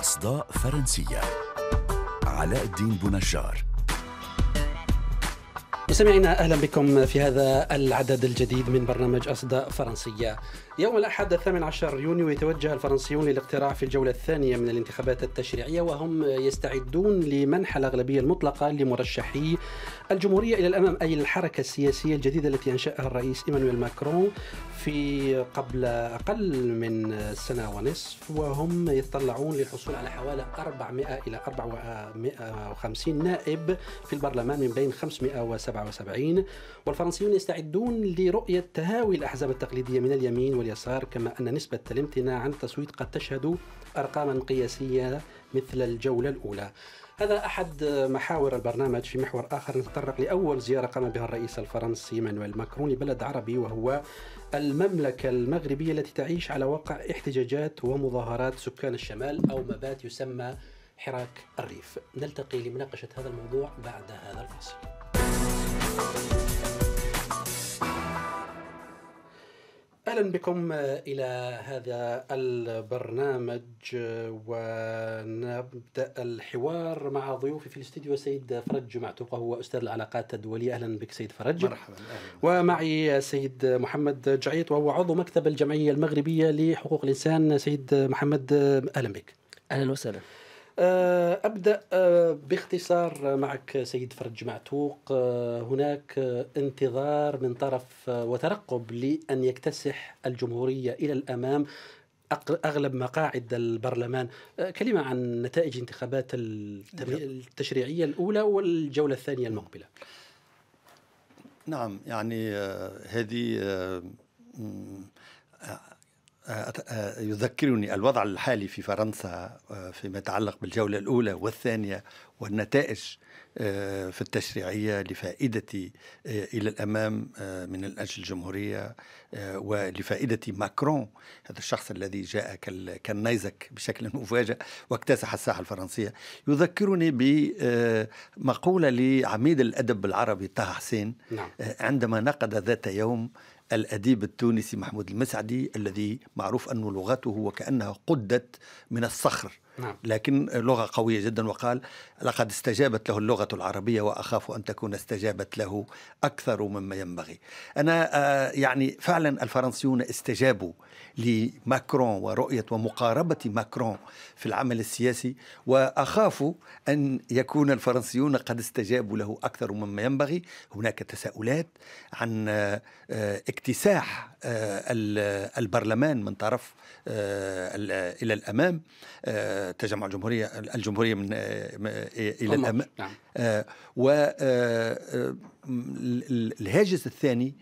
أصداء فرنسية علاء الدين بنجار مستمعينا اهلا بكم في هذا العدد الجديد من برنامج اصداء فرنسيه. يوم الاحد الثامن عشر يونيو يتوجه الفرنسيون للاقتراع في الجوله الثانيه من الانتخابات التشريعيه وهم يستعدون لمنح الاغلبيه المطلقه لمرشحي الجمهوريه الى الامام اي الحركه السياسيه الجديده التي انشاها الرئيس ايمانويل ماكرون في قبل اقل من سنه ونصف وهم يتطلعون للحصول على حوالي 400 الى 450 نائب في البرلمان من بين 570 77 والفرنسيون يستعدون لرؤية تهاوي الأحزاب التقليدية من اليمين واليسار كما أن نسبة الامتناع عن التصويت قد تشهد أرقاما قياسية مثل الجولة الأولى هذا أحد محاور البرنامج في محور آخر نتطرق لأول زيارة قام بها الرئيس الفرنسي مانويل ماكرون لبلد عربي وهو المملكة المغربية التي تعيش على وقع احتجاجات ومظاهرات سكان الشمال أو ما بات يسمى حراك الريف نلتقي لمناقشة هذا الموضوع بعد هذا الفصل اهلا بكم الى هذا البرنامج ونبدا الحوار مع ضيوفي في الاستديو سيد فرج جمعتوق هو استاذ العلاقات الدوليه اهلا بك سيد فرج مرحبا أهلاً. ومعي سيد محمد جعيط وهو عضو مكتب الجمعيه المغربيه لحقوق الانسان سيد محمد اهلا بك اهلا وسهلا آه، ابدا آه، باختصار معك سيد فرج معتوق آه، هناك انتظار من طرف وترقب لان يكتسح الجمهوريه الى الامام اغلب مقاعد البرلمان كلمه عن نتائج انتخابات نعم. التشريعيه الاولى والجوله الثانيه المقبله نعم يعني هذه آه، يذكرني الوضع الحالي في فرنسا آه، فيما يتعلق بالجولة الأولى والثانية والنتائج آه، في التشريعية لفائدة إلى الأمام من أجل الجمهورية ولفائدة ماكرون هذا الشخص الذي جاء كالنيزك بشكل مفاجئ واكتسح الساحة الفرنسية يذكرني بمقولة لعميد الأدب العربي طه حسين نعم. عندما نقد ذات يوم الأديب التونسي محمود المسعدي الذي معروف أن لغته وكأنها قدت من الصخر نعم. لكن لغة قوية جدا وقال لقد استجابت له اللغة العربية وأخاف أن تكون استجابت له أكثر مما ينبغي أنا آه، يعني فعلا الفرنسيون استجابوا لماكرون ورؤية ومقاربة ماكرون في العمل السياسي وأخاف أن يكون الفرنسيون قد استجابوا له أكثر مما ينبغي هناك تساؤلات عن آه، اكتساح آه، البرلمان من طرف آه، إلى الأمام تجمع الجمهورية الجمهورية من إلى الأمام نعم. والهاجس الثاني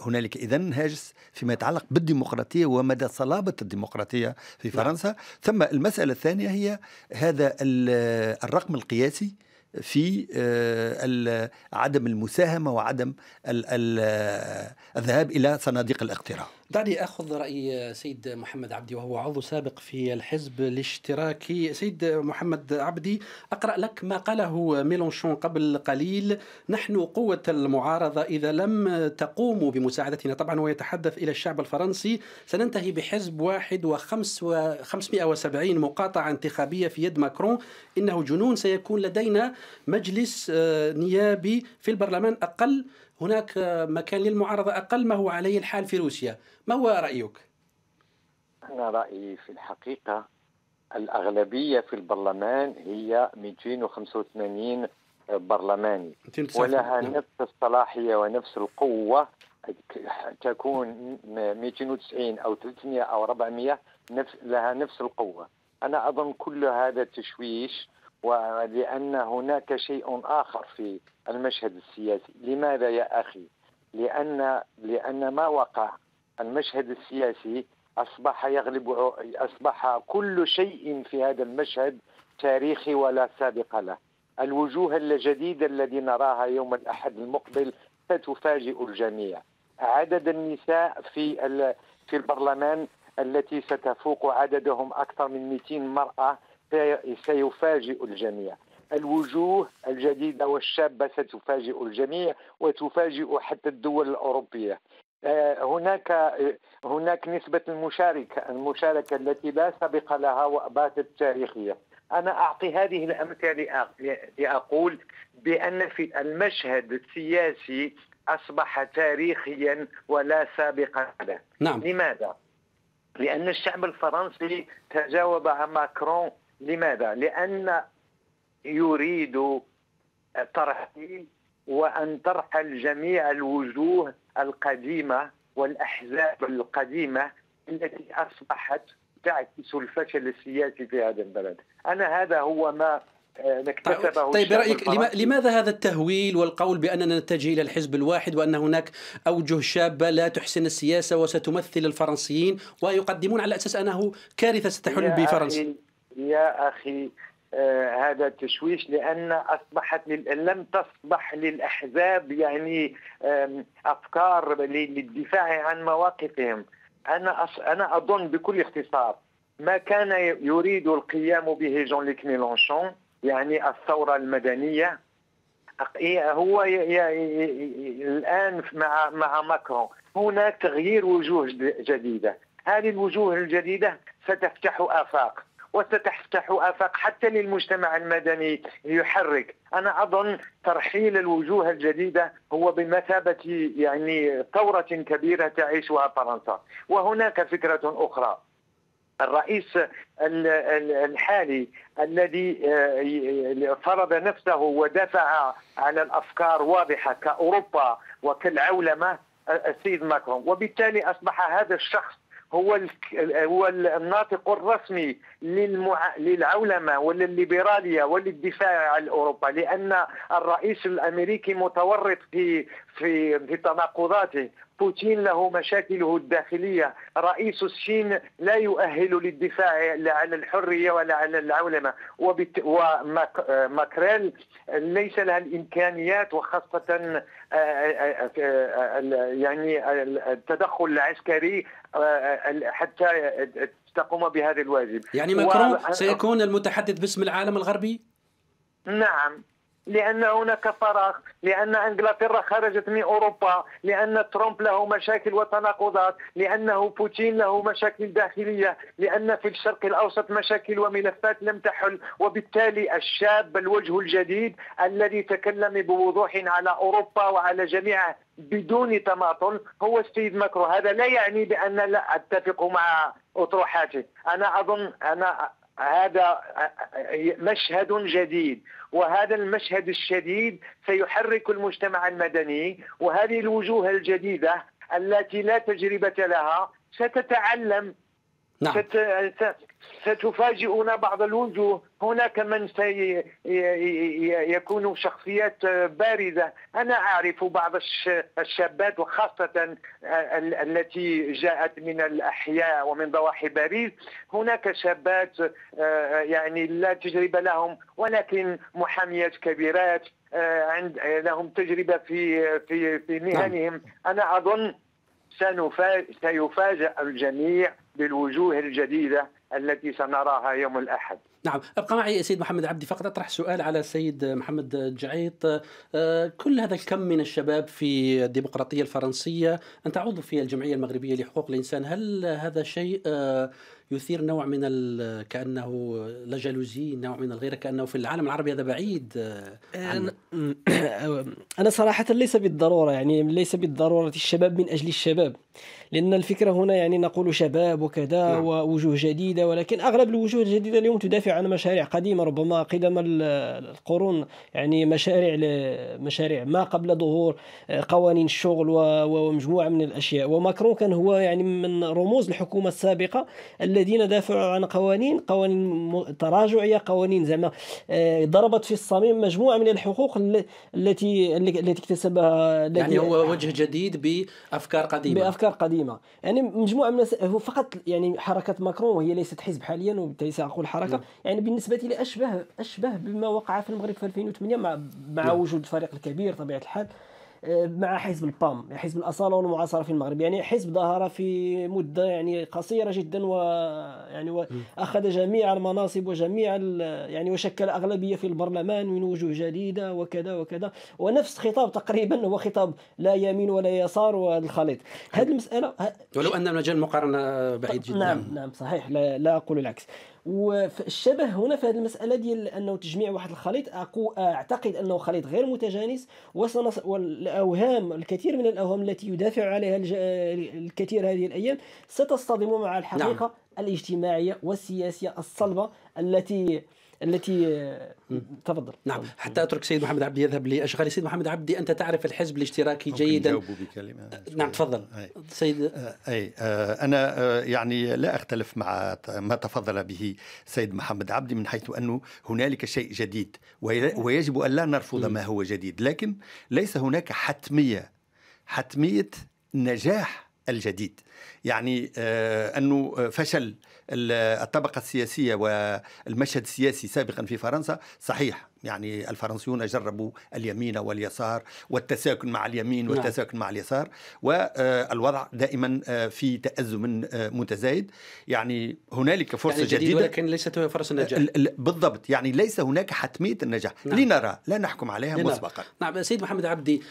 هنالك اذا هاجس فيما يتعلق بالديمقراطيه ومدى صلابه الديمقراطيه في نعم. فرنسا ثم المساله الثانيه هي هذا الرقم القياسي في آه، عدم المساهمه وعدم الذهاب الى صناديق الاقتراع. دعني اخذ راي سيد محمد عبدي وهو عضو سابق في الحزب الاشتراكي، سيد محمد عبدي اقرا لك ما قاله ميلونشون قبل قليل، نحن قوه المعارضه اذا لم تقوموا بمساعدتنا، طبعا هو يتحدث الى الشعب الفرنسي، سننتهي بحزب واحد و570 مقاطعه انتخابيه في يد ماكرون، انه جنون سيكون لدينا مجلس آه، نيابي في البرلمان أقل هناك آه، مكان للمعارضة أقل ما هو عليه الحال في روسيا ما هو رأيك؟ أنا رأيي في الحقيقة الأغلبية في البرلمان هي 285 برلماني ولها نفس الصلاحية ونفس القوة تكون 290 أو 300 أو 400 نفس لها نفس القوة أنا أظن كل هذا التشويش ولأن هناك شيء آخر في المشهد السياسي لماذا يا أخي لأن لأن ما وقع المشهد السياسي أصبح يغلب أصبح كل شيء في هذا المشهد تاريخي ولا سابق له الوجوه الجديدة التي نراها يوم الأحد المقبل ستفاجئ الجميع عدد النساء في في البرلمان التي ستفوق عددهم أكثر من 200 مرأة سيفاجئ الجميع الوجوه الجديدة والشابة ستفاجئ الجميع وتفاجئ حتى الدول الأوروبية آه، هناك آه، هناك نسبة المشاركة المشاركة التي لا سبق لها وباتت تاريخية أنا أعطي هذه الأمثلة لأقول بأن في المشهد السياسي أصبح تاريخيا ولا سابق له نعم. لماذا؟ لأن الشعب الفرنسي تجاوب مع ماكرون لماذا؟ لأن يريد ترحيل وأن ترحل جميع الوجوه القديمة والأحزاب القديمة التي أصبحت تعكس الفشل السياسي في هذا البلد أنا هذا هو ما نكتسبه آه، طيب برأيك لماذا هذا التهويل والقول بأننا نتجه إلى الحزب الواحد وأن هناك أوجه شابة لا تحسن السياسة وستمثل الفرنسيين ويقدمون على أساس أنه كارثة ستحل بفرنسا يا اخي آه، هذا التشويش لان اصبحت لم تصبح للاحزاب يعني افكار للدفاع عن مواقفهم انا انا اظن بكل اختصار ما كان يريد القيام به جون ليك ميلونشون يعني الثوره المدنيه إيه، هو الان مع مع ماكرون هناك تغيير وجوه جديده هذه الوجوه الجديده ستفتح افاق وستفتح آفاق حتى للمجتمع المدني ليحرك أنا أظن ترحيل الوجوه الجديدة هو بمثابة يعني ثورة كبيرة تعيشها فرنسا وهناك فكرة أخرى الرئيس الحالي الذي آه، فرض نفسه ودفع على الافكار واضحه كاوروبا وكالعولمه آه، السيد ماكرون وبالتالي اصبح هذا الشخص هو هو الناطق الرسمي للمع... للعولمه وللليبراليه وللدفاع عن اوروبا لان الرئيس الامريكي متورط في في في تناقضاته بوتين له مشاكله الداخلية رئيس الصين لا يؤهل للدفاع لا على الحرية ولا على العولمة وبت... وماكريل ليس لها الإمكانيات وخاصة يعني التدخل العسكري حتى تقوم بهذا الواجب يعني ماكرون و... سيكون المتحدث باسم العالم الغربي؟ نعم لان هناك فراغ لان انجلترا خرجت من اوروبا لان ترامب له مشاكل وتناقضات لانه بوتين له مشاكل داخليه لان في الشرق الاوسط مشاكل وملفات لم تحل وبالتالي الشاب الوجه الجديد الذي تكلم بوضوح على اوروبا وعلى جميع بدون تماطل هو السيد ماكرو هذا لا يعني بان لا اتفق مع اطروحاته انا اظن انا هذا مشهد جديد وهذا المشهد الشديد سيحرك المجتمع المدني وهذه الوجوه الجديده التي لا تجربه لها ستتعلم نعم. ست... ستفاجئنا بعض الوجوه هناك من سيكون شخصيات بارزة أنا أعرف بعض الشابات وخاصة التي جاءت من الأحياء ومن ضواحي باريس هناك شابات آه، يعني لا تجربة لهم ولكن محاميات كبيرات آه، عند لهم تجربة في في في نعم. مهنهم أنا أظن سيفاجأ الجميع بالوجوه الجديدة التي سنراها يوم الأحد نعم ابقى معي سيد محمد عبدي فقط اطرح سؤال على السيد محمد جعيط آه، كل هذا الكم من الشباب في الديمقراطيه الفرنسيه انت عضو في الجمعيه المغربيه لحقوق الانسان هل هذا شيء آه، يثير نوع من كانه لا جالوزي نوع من الغيره كانه في العالم العربي هذا بعيد آه، عن انا صراحه ليس بالضروره يعني ليس بالضروره الشباب من اجل الشباب لان الفكره هنا يعني نقول شباب وكذا نعم. ووجوه جديده ولكن اغلب الوجوه الجديده اليوم تدافع عن مشاريع قديمه ربما قدم القرون يعني مشاريع مشاريع ما قبل ظهور آه، قوانين الشغل ومجموعه من الاشياء وماكرون كان هو يعني من رموز الحكومه السابقه الذين دافعوا عن قوانين قوانين تراجعيه قوانين زعما آه، ضربت في الصميم مجموعه من الحقوق التي التي اكتسبها يعني هو وجه جديد بافكار قديمه بافكار قديمه يعني مجموعه من هو فقط يعني حركه ماكرون وهي ليست حزب حاليا وبالتالي ساقول حركه نعم. يعني بالنسبه لي اشبه اشبه بما وقع في المغرب في 2008 مع مع نعم. وجود الفريق الكبير طبيعه الحال آه، مع حزب البام يعني حزب الأصالة والمعاصرة في المغرب يعني حزب ظهر في مدة يعني قصيرة جدا و يعني وأخذ جميع المناصب وجميع يعني وشكل أغلبية في البرلمان من وجوه جديدة وكذا وكذا ونفس خطاب تقريبا هو خطاب لا يمين ولا يسار وهذا الخليط هذه المسألة ولو أن مجال المقارنة بعيد جدا نعم نعم صحيح لا, لا أقول العكس والشبه هنا في هذه المساله ديال انه تجميع واحد الخليط اعتقد انه خليط غير متجانس وسنص والاوهام الكثير من الاوهام التي يدافع عليها الج... الكثير هذه الايام ستصطدم مع الحقيقه نعم. الاجتماعيه والسياسيه الصلبه التي التي تفضل نعم حتى اترك سيد محمد عبدي يذهب لاشغال سيد محمد عبدي انت تعرف الحزب الاشتراكي جيدا بكلمة نعم تفضل سيد اي انا يعني لا اختلف مع ما تفضل به سيد محمد عبدي من حيث انه هنالك شيء جديد ويجب ان لا نرفض ما هو جديد لكن ليس هناك حتميه حتميه نجاح الجديد يعني انه فشل الطبقه السياسيه والمشهد السياسي سابقا في فرنسا صحيح يعني الفرنسيون جربوا اليمين واليسار والتساكن مع اليمين نعم. والتساكن مع اليسار والوضع دائما آه، في تأزم آه، متزايد يعني هنالك فرصة يعني جديدة ولكن ليست فرص نجاح آه، بالضبط يعني ليس هناك حتمية النجاح نعم. لنرى لا نحكم عليها لنرى. نعم. مسبقا نعم سيد محمد عبدي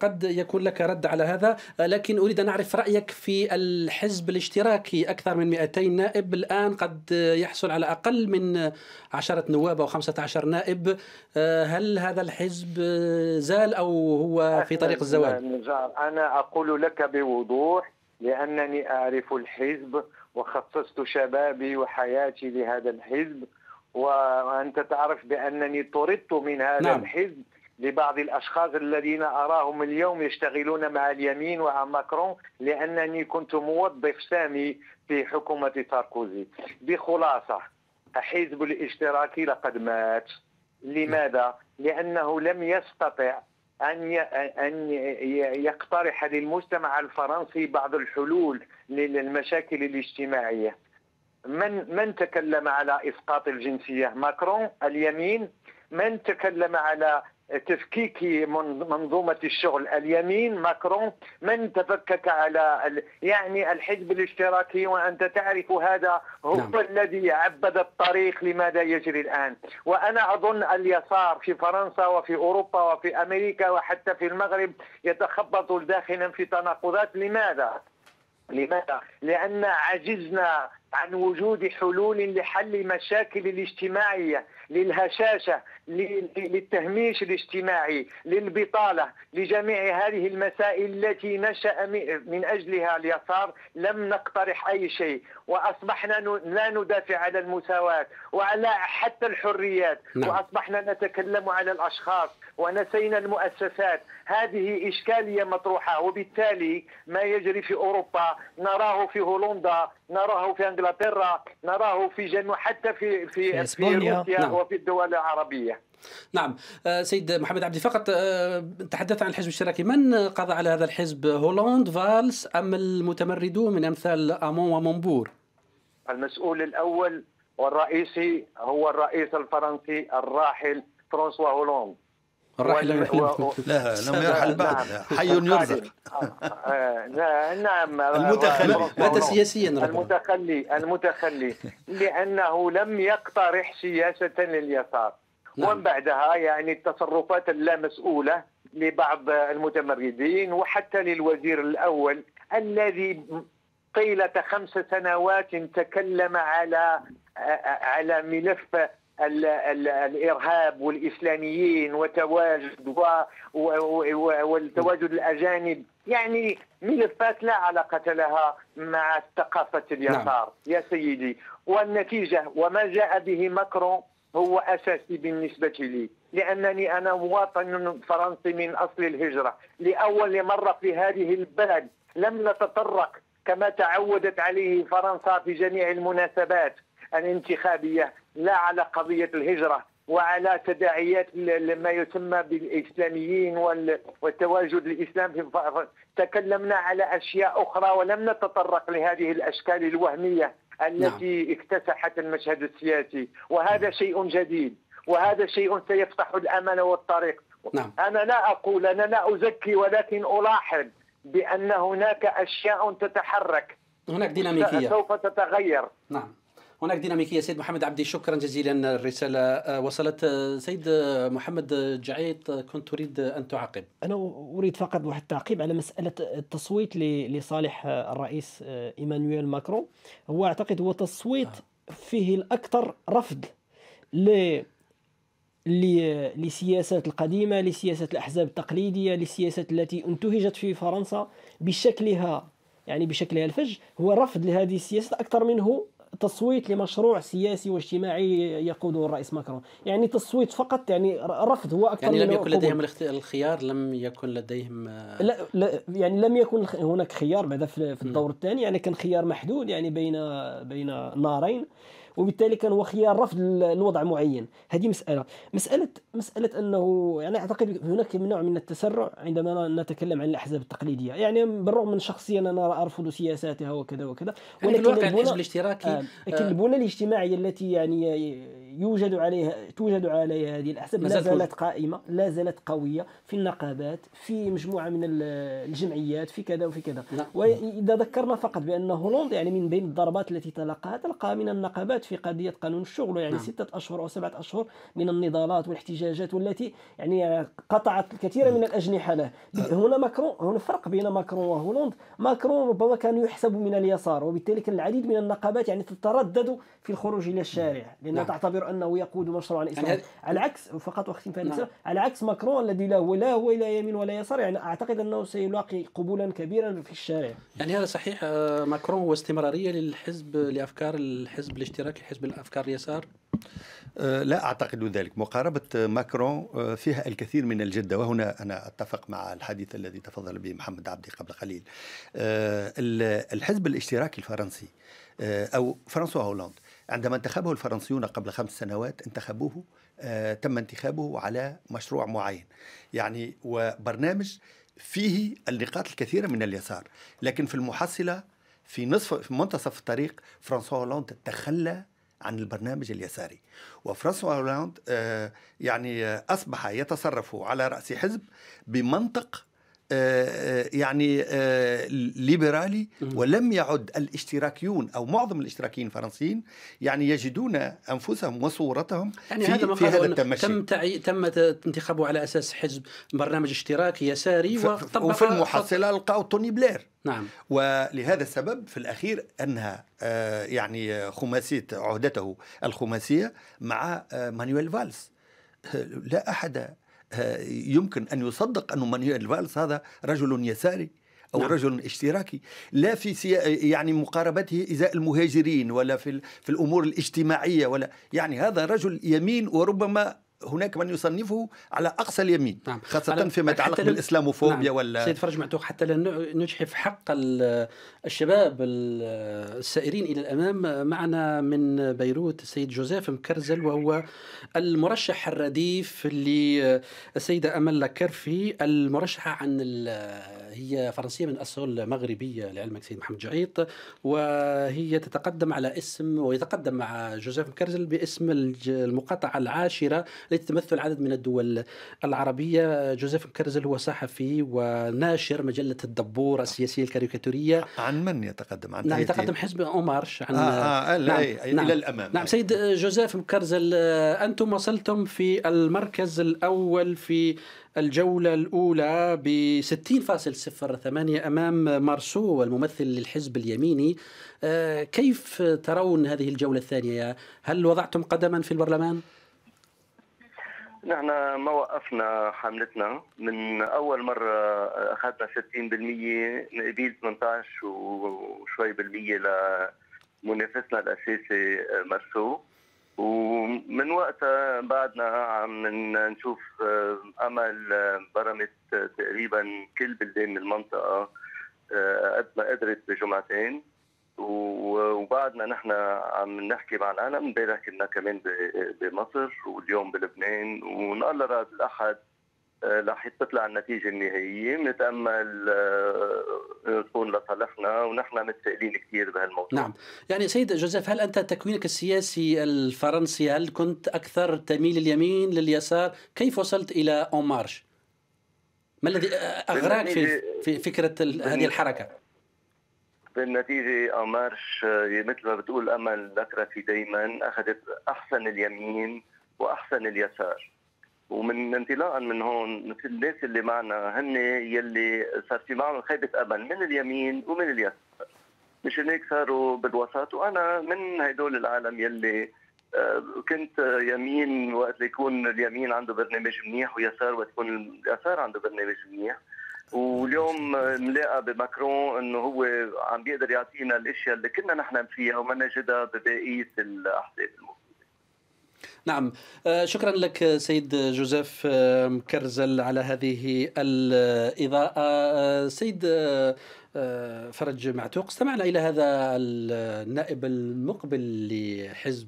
قد يكون لك رد على هذا لكن أريد أن أعرف رأيك في الحزب الاشتراكي أكثر من 200 نائب الآن قد يحصل على أقل من 10 نواب أو 15 نائب آه، هل هذا الحزب زال أو هو في طريق الزوال أنا أقول لك بوضوح لأنني أعرف الحزب وخصصت شبابي وحياتي لهذا الحزب وأنت تعرف بأنني طردت من هذا نعم. الحزب لبعض الاشخاص الذين اراهم اليوم يشتغلون مع اليمين ومع ماكرون لانني كنت موظف سامي في حكومه ساركوزي بخلاصه الحزب الاشتراكي لقد مات لماذا؟ لأنه لم يستطع أن أن يقترح للمجتمع الفرنسي بعض الحلول للمشاكل الاجتماعية. من من تكلم على إسقاط الجنسية؟ ماكرون اليمين من تكلم على تفكيك منظومة الشغل اليمين ماكرون من تفكك على يعني الحزب الاشتراكي وأنت تعرف هذا هو نعم. الذي عبد الطريق لماذا يجري الآن وأنا أظن اليسار في فرنسا وفي أوروبا وفي أمريكا وحتى في المغرب يتخبط داخلا في تناقضات لماذا؟ لماذا؟ لأن عجزنا عن وجود حلول لحل مشاكل الاجتماعية للهشاشة للتهميش الاجتماعي للبطالة لجميع هذه المسائل التي نشأ من أجلها اليسار لم نقترح أي شيء وأصبحنا لا ندافع على المساواة وعلى حتى الحريات نعم. وأصبحنا نتكلم على الأشخاص ونسينا المؤسسات هذه إشكالية مطروحة وبالتالي ما يجري في أوروبا نراه في هولندا نراه في انجلترا نراه في جنوب حتى في في, في اسبانيا روسيا نعم. وفي الدول العربيه نعم آه، سيد محمد عبدي فقط آه، تحدث عن الحزب الاشتراكي من قضى على هذا الحزب هولاند فالس ام المتمردون من امثال امون ومنبور المسؤول الاول والرئيسي هو الرئيس الفرنسي الراحل فرانسوا هولاند و... لا لم يرحل بعد حي يرزق آه، آه، آه، نعم المتخلي مات سياسيا المتخلي المتخلي لانه لم يقترح سياسه لليسار نعم. ومن بعدها يعني التصرفات اللامسؤوله لبعض المتمردين وحتى للوزير الاول الذي طيله خمس سنوات تكلم على على ملف الارهاب والاسلاميين وتواجد والتواجد الاجانب يعني ملفات لا علاقه لها مع ثقافه اليسار نعم. يا سيدي والنتيجه وما جاء به ماكرون هو اساسي بالنسبه لي لانني انا مواطن فرنسي من اصل الهجره لاول مره في هذه البلد لم نتطرق كما تعودت عليه فرنسا في جميع المناسبات الانتخابية لا على قضية الهجرة وعلى تداعيات ما يسمى بالاسلاميين والتواجد الاسلام تكلمنا على اشياء اخرى ولم نتطرق لهذه الاشكال الوهميه التي نعم. اكتسحت المشهد السياسي وهذا نعم. شيء جديد وهذا شيء سيفتح الامل والطريق نعم. انا لا اقول انا لا ازكي ولكن الاحظ بان هناك اشياء تتحرك هناك ديناميكيه سوف تتغير نعم هناك ديناميكيه سيد محمد عبدي شكرا جزيلا الرساله آه، وصلت آه، سيد آه، محمد جعيط كنت تريد ان تعقب انا اريد فقط واحد التعقيب على مساله التصويت لصالح الرئيس ايمانويل ماكرون هو اعتقد هو تصويت فيه الاكثر رفض ل للسياسات القديمه لسياسات الاحزاب التقليديه للسياسات التي انتهجت في فرنسا بشكلها يعني بشكلها الفج هو رفض لهذه السياسه اكثر منه تصويت لمشروع سياسي واجتماعي يقوده الرئيس ماكرون يعني تصويت فقط يعني رفض هو أكثر يعني لم يكن لديهم الخيار لم يكن لديهم آه، لا, لا يعني لم يكن هناك خيار بعد في الدور الثاني يعني كان خيار محدود يعني بين بين نارين وبالتالي كان هو خيار رفض لوضع معين هذه مساله مساله مساله انه يعني اعتقد هناك من نوع من التسرع عندما نتكلم عن الاحزاب التقليديه يعني بالرغم من شخصيا انا ارفض سياساتها وكذا وكذا يعني ولكن يعني الاشتراكي آه، لكن آه، البنى الاجتماعيه التي يعني يوجد عليها توجد عليها هذه الاحزاب لا زالت قائمه لا زالت قويه في النقابات في مجموعه من الجمعيات في كذا وفي كذا نعم. واذا ذكرنا فقط بان هولندا يعني من بين الضربات التي تلقاها تلقى من النقابات في قضيه قانون الشغل يعني نعم. سته اشهر او سبعه اشهر من النضالات والاحتجاجات والتي يعني قطعت الكثير من الاجنحه له هنا ماكرون هنا فرق بين ماكرون وهولندا ماكرون ربما كان يحسب من اليسار وبالتالي كان العديد من النقابات يعني تتردد في الخروج الى الشارع لانها نعم. تعتبر انه يقود مشروعا اسلاميا على يعني العكس فقط وختم في نعم. على عكس ماكرون الذي لا هو لا هو لا يمين ولا يسار يعني اعتقد انه سيلاقي قبولا كبيرا في الشارع يعني هذا صحيح آه، ماكرون هو استمراريه للحزب لافكار الحزب الاشتراكي حزب الافكار اليسار آه، لا أعتقد ذلك مقاربة ماكرون آه، فيها الكثير من الجدة وهنا أنا أتفق مع الحديث الذي تفضل به محمد عبدي قبل قليل الحزب الاشتراكي الفرنسي أو فرانسوا هولاند عندما انتخبه الفرنسيون قبل خمس سنوات انتخبوه آه تم انتخابه على مشروع معين يعني وبرنامج فيه النقاط الكثيرة من اليسار لكن في المحصلة في نصف في منتصف الطريق فرانسوا هولاند تخلى عن البرنامج اليساري وفرانسوا هولاند آه يعني آه أصبح يتصرف على رأس حزب بمنطق آه، آه، يعني آه، ليبرالي ولم يعد الاشتراكيون او معظم الاشتراكيين الفرنسيين يعني يجدون انفسهم وصورتهم يعني في هذا, في هذا التمشي تم تعي تم انتخابه على اساس حزب برنامج اشتراكي يساري وطبق وفي المحصله القاو توني بلير نعم ولهذا السبب في الاخير انها يعني خماسيه عهدته الخماسيه مع مانويل فالس لا احد يمكن أن يصدق أن مانويل فالس هذا رجل يساري او نعم. رجل اشتراكي لا في سيا... يعني مقاربته ازاء المهاجرين ولا في ال... في الامور الاجتماعيه ولا يعني هذا رجل يمين وربما هناك من يصنفه على اقصى اليمين نعم. خاصه فيما يتعلق بالاسلاموفوبيا نعم. ولا سيد فرج معتوق حتى لا نجحف حق الشباب السائرين الى الامام معنا من بيروت السيد جوزيف مكرزل وهو المرشح الرديف للسيده امل لكرفي المرشحه عن هي فرنسيه من اصول مغربيه لعلمك سيد محمد جعيط وهي تتقدم على اسم ويتقدم مع جوزيف مكرزل باسم المقاطعه العاشره التي تمثل عدد من الدول العربية جوزيف كرزل هو صحفي وناشر مجلة الدبور السياسية الكاريكاتورية عن من يتقدم عن نعم يتقدم حزب أومارش عن آه آه نعم إيه، نعم إلى الأمام نعم سيد جوزيف كرزل آه، أنتم وصلتم في المركز الأول في الجولة الأولى ب 60.08 أمام مارسو الممثل للحزب اليميني آه، كيف ترون هذه الجولة الثانية؟ هل وضعتم قدما في البرلمان؟ نحن ما وقفنا حملتنا من اول مره اخذنا 60% نقبيل 18 وشوي بالمية لمنافسنا الاساسي مرسو ومن وقتها بعدنا عم نشوف امل برمت تقريبا كل بلدان المنطقه قد ما قدرت بجمعتين وبعدنا نحن عم نحكي مع العالم امبارح كنا كمان بمصر واليوم بلبنان وان الله راد الاحد آه، رح تطلع النتيجه النهائيه بنتامل تكون آه، لصالحنا ونحن متفائلين كثير بهالموضوع نعم يعني سيد جوزيف هل انت تكوينك السياسي الفرنسي هل كنت اكثر تميل اليمين لليسار كيف وصلت الى اون مارش ما الذي آه، اغراك في, في فكره هذه الحركه بالنتيجة أمارش آه، مثل ما بتقول أمل لكرفي دايما أخذت أحسن اليمين وأحسن اليسار ومن انطلاقا من هون مثل الناس اللي معنا هن يلي صار في معهم خيبة أمل من اليمين ومن اليسار مشان هيك صاروا بالوسط وأنا من هدول العالم يلي آه، كنت يمين وقت يكون اليمين عنده برنامج منيح ويسار وقت يكون اليسار عنده برنامج منيح واليوم ملاقى بماكرون انه هو عم بيقدر يعطينا الاشياء اللي كنا نحلم فيها وما نجدها ببقيه الاحزاب نعم آه، شكرا لك سيد جوزيف آه، مكرزل على هذه الإضاءة آه، سيد فرج معتوق استمعنا إلى هذا النائب المقبل لحزب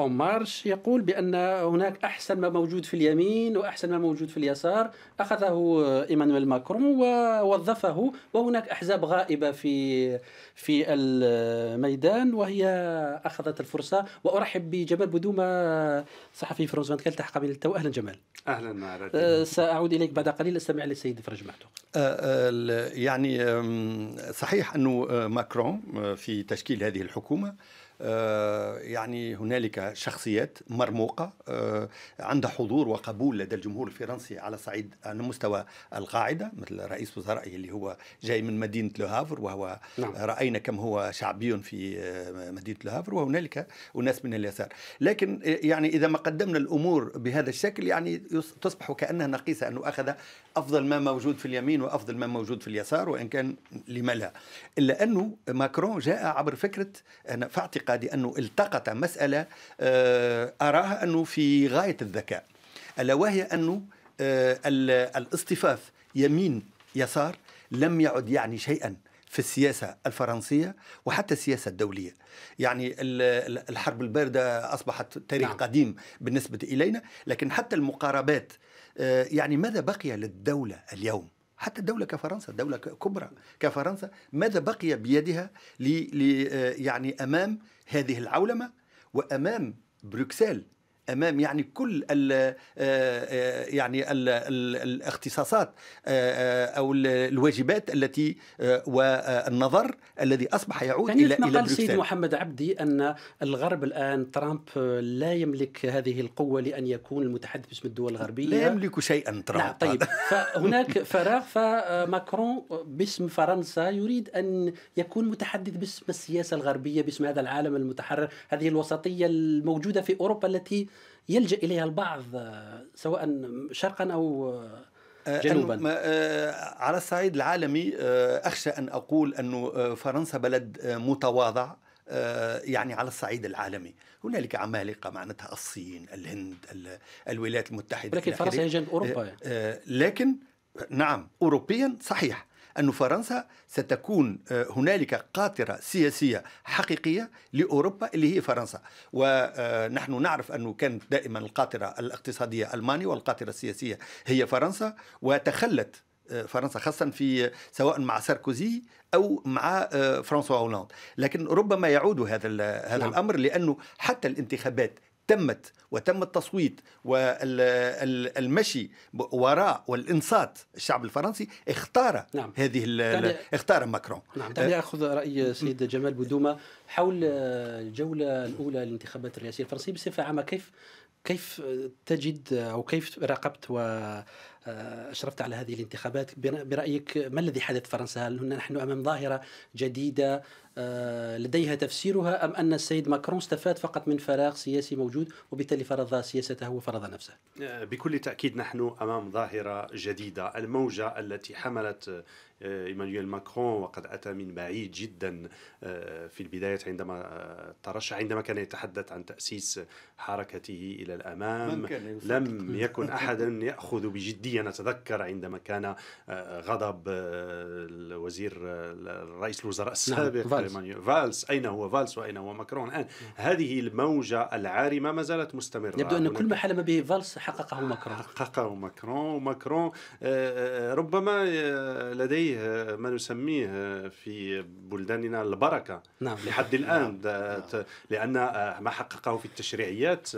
اون آه، مارش يقول بان هناك احسن ما موجود في اليمين واحسن ما موجود في اليسار اخذه ايمانويل ماكرون ووظفه وهناك احزاب غائبه في في الميدان وهي اخذت الفرصه وارحب بجمال بدومه صحفي فرنسا 24 التحق بنا التو اهلا جمال اهلا أه ساعود اليك بعد قليل استمع للسيد فرج معتوق آه، آه، يعني صحيح أنه آه، ماكرون آه، في تشكيل هذه الحكومة آه، يعني هنالك شخصيات مرموقة آه، عندها حضور وقبول لدى الجمهور الفرنسي على صعيد مستوى القاعدة مثل رئيس وزرائه اللي هو جاي من مدينة لوهافر وهو نعم. رأينا كم هو شعبي في آه، مدينة لوهافر وهنالك أناس من اليسار لكن يعني إذا ما قدمنا الأمور بهذا الشكل يعني تصبح كأنها نقيصة أنه أخذ أفضل ما موجود في اليمين وأفضل ما موجود في اليسار وإن كان لما لا إلا أنه ماكرون جاء عبر فكرة أنا فاعتقد باعتقادي أنه التقط مسألة آه، أراها أنه في غاية الذكاء ألا وهي أنه آه، الاصطفاف يمين يسار لم يعد يعني شيئا في السياسة الفرنسية وحتى السياسة الدولية يعني الحرب الباردة أصبحت تاريخ نعم. قديم بالنسبة إلينا لكن حتى المقاربات آه، يعني ماذا بقي للدولة اليوم حتى الدولة كفرنسا دولة كبرى كفرنسا ماذا بقي بيدها لي لي يعني أمام هذه العولمه وامام بروكسل امام يعني كل الـ آه، آه، يعني الـ الاختصاصات آه، او الواجبات التي والنظر الذي اصبح يعود يعني الى الى قال سيد محمد عبدي ان الغرب الان ترامب لا يملك هذه القوه لان يكون المتحدث باسم الدول الغربيه لا يملك شيئا ترامب لا نعم، طيب فهناك فراغ فماكرون باسم فرنسا يريد ان يكون متحدث باسم السياسه الغربيه باسم هذا العالم المتحرر هذه الوسطيه الموجوده في اوروبا التي يلجا اليها البعض آه، سواء شرقا او آه، آه، جنوبا على الصعيد العالمي اخشى ان اقول انه فرنسا بلد متواضع يعني على الصعيد العالمي هنالك عمالقه معناتها الصين الهند الولايات المتحده لكن فرنسا هي جنب اوروبا لكن نعم اوروبيا صحيح أن فرنسا ستكون آه، هنالك قاطرة سياسية حقيقية لأوروبا اللي هي فرنسا ونحن آه، نعرف أنه كانت دائما القاطرة الاقتصادية ألمانيا والقاطرة السياسية هي فرنسا وتخلت آه، فرنسا خاصة في سواء مع ساركوزي أو مع فرانسوا هولاند لكن ربما يعود هذا هذا نعم. الأمر لأنه حتى الانتخابات تمت وتم التصويت والمشي وراء والانصات الشعب الفرنسي اختار نعم. هذه اختار ماكرون نعم دعني أه؟ اخذ راي السيد جمال بدومه حول الجوله الاولى للانتخابات الرئاسيه الفرنسيه بصفه عامه كيف كيف تجد او كيف راقبت و آه، أشرفت على هذه الانتخابات برأيك ما الذي حدث فرنسا هل نحن أمام ظاهرة جديدة آه، لديها تفسيرها أم أن السيد ماكرون استفاد فقط من فراغ سياسي موجود وبالتالي فرض سياسته وفرض نفسه آه، بكل تأكيد نحن أمام ظاهرة جديدة الموجة التي حملت ايمانويل ماكرون وقد اتى من بعيد جدا في البدايه عندما ترشح عندما كان يتحدث عن تاسيس حركته الى الامام لم يكن احدا ياخذ بجديه الروسية نتذكر عندما كان آه، غضب آه، الوزير آه، رئيس الوزراء السابق نعم، فالس. فالس أين هو فالس وأين هو ماكرون الآن نعم. هذه الموجة العارمة ما زالت مستمرة يبدو أن كل ما حلم به فالس حققه ماكرون حققه ماكرون ماكرون ربما لديه ما نسميه في بلداننا البركة نعم. لحد الآن نعم. لأن ما حققه في التشريعيات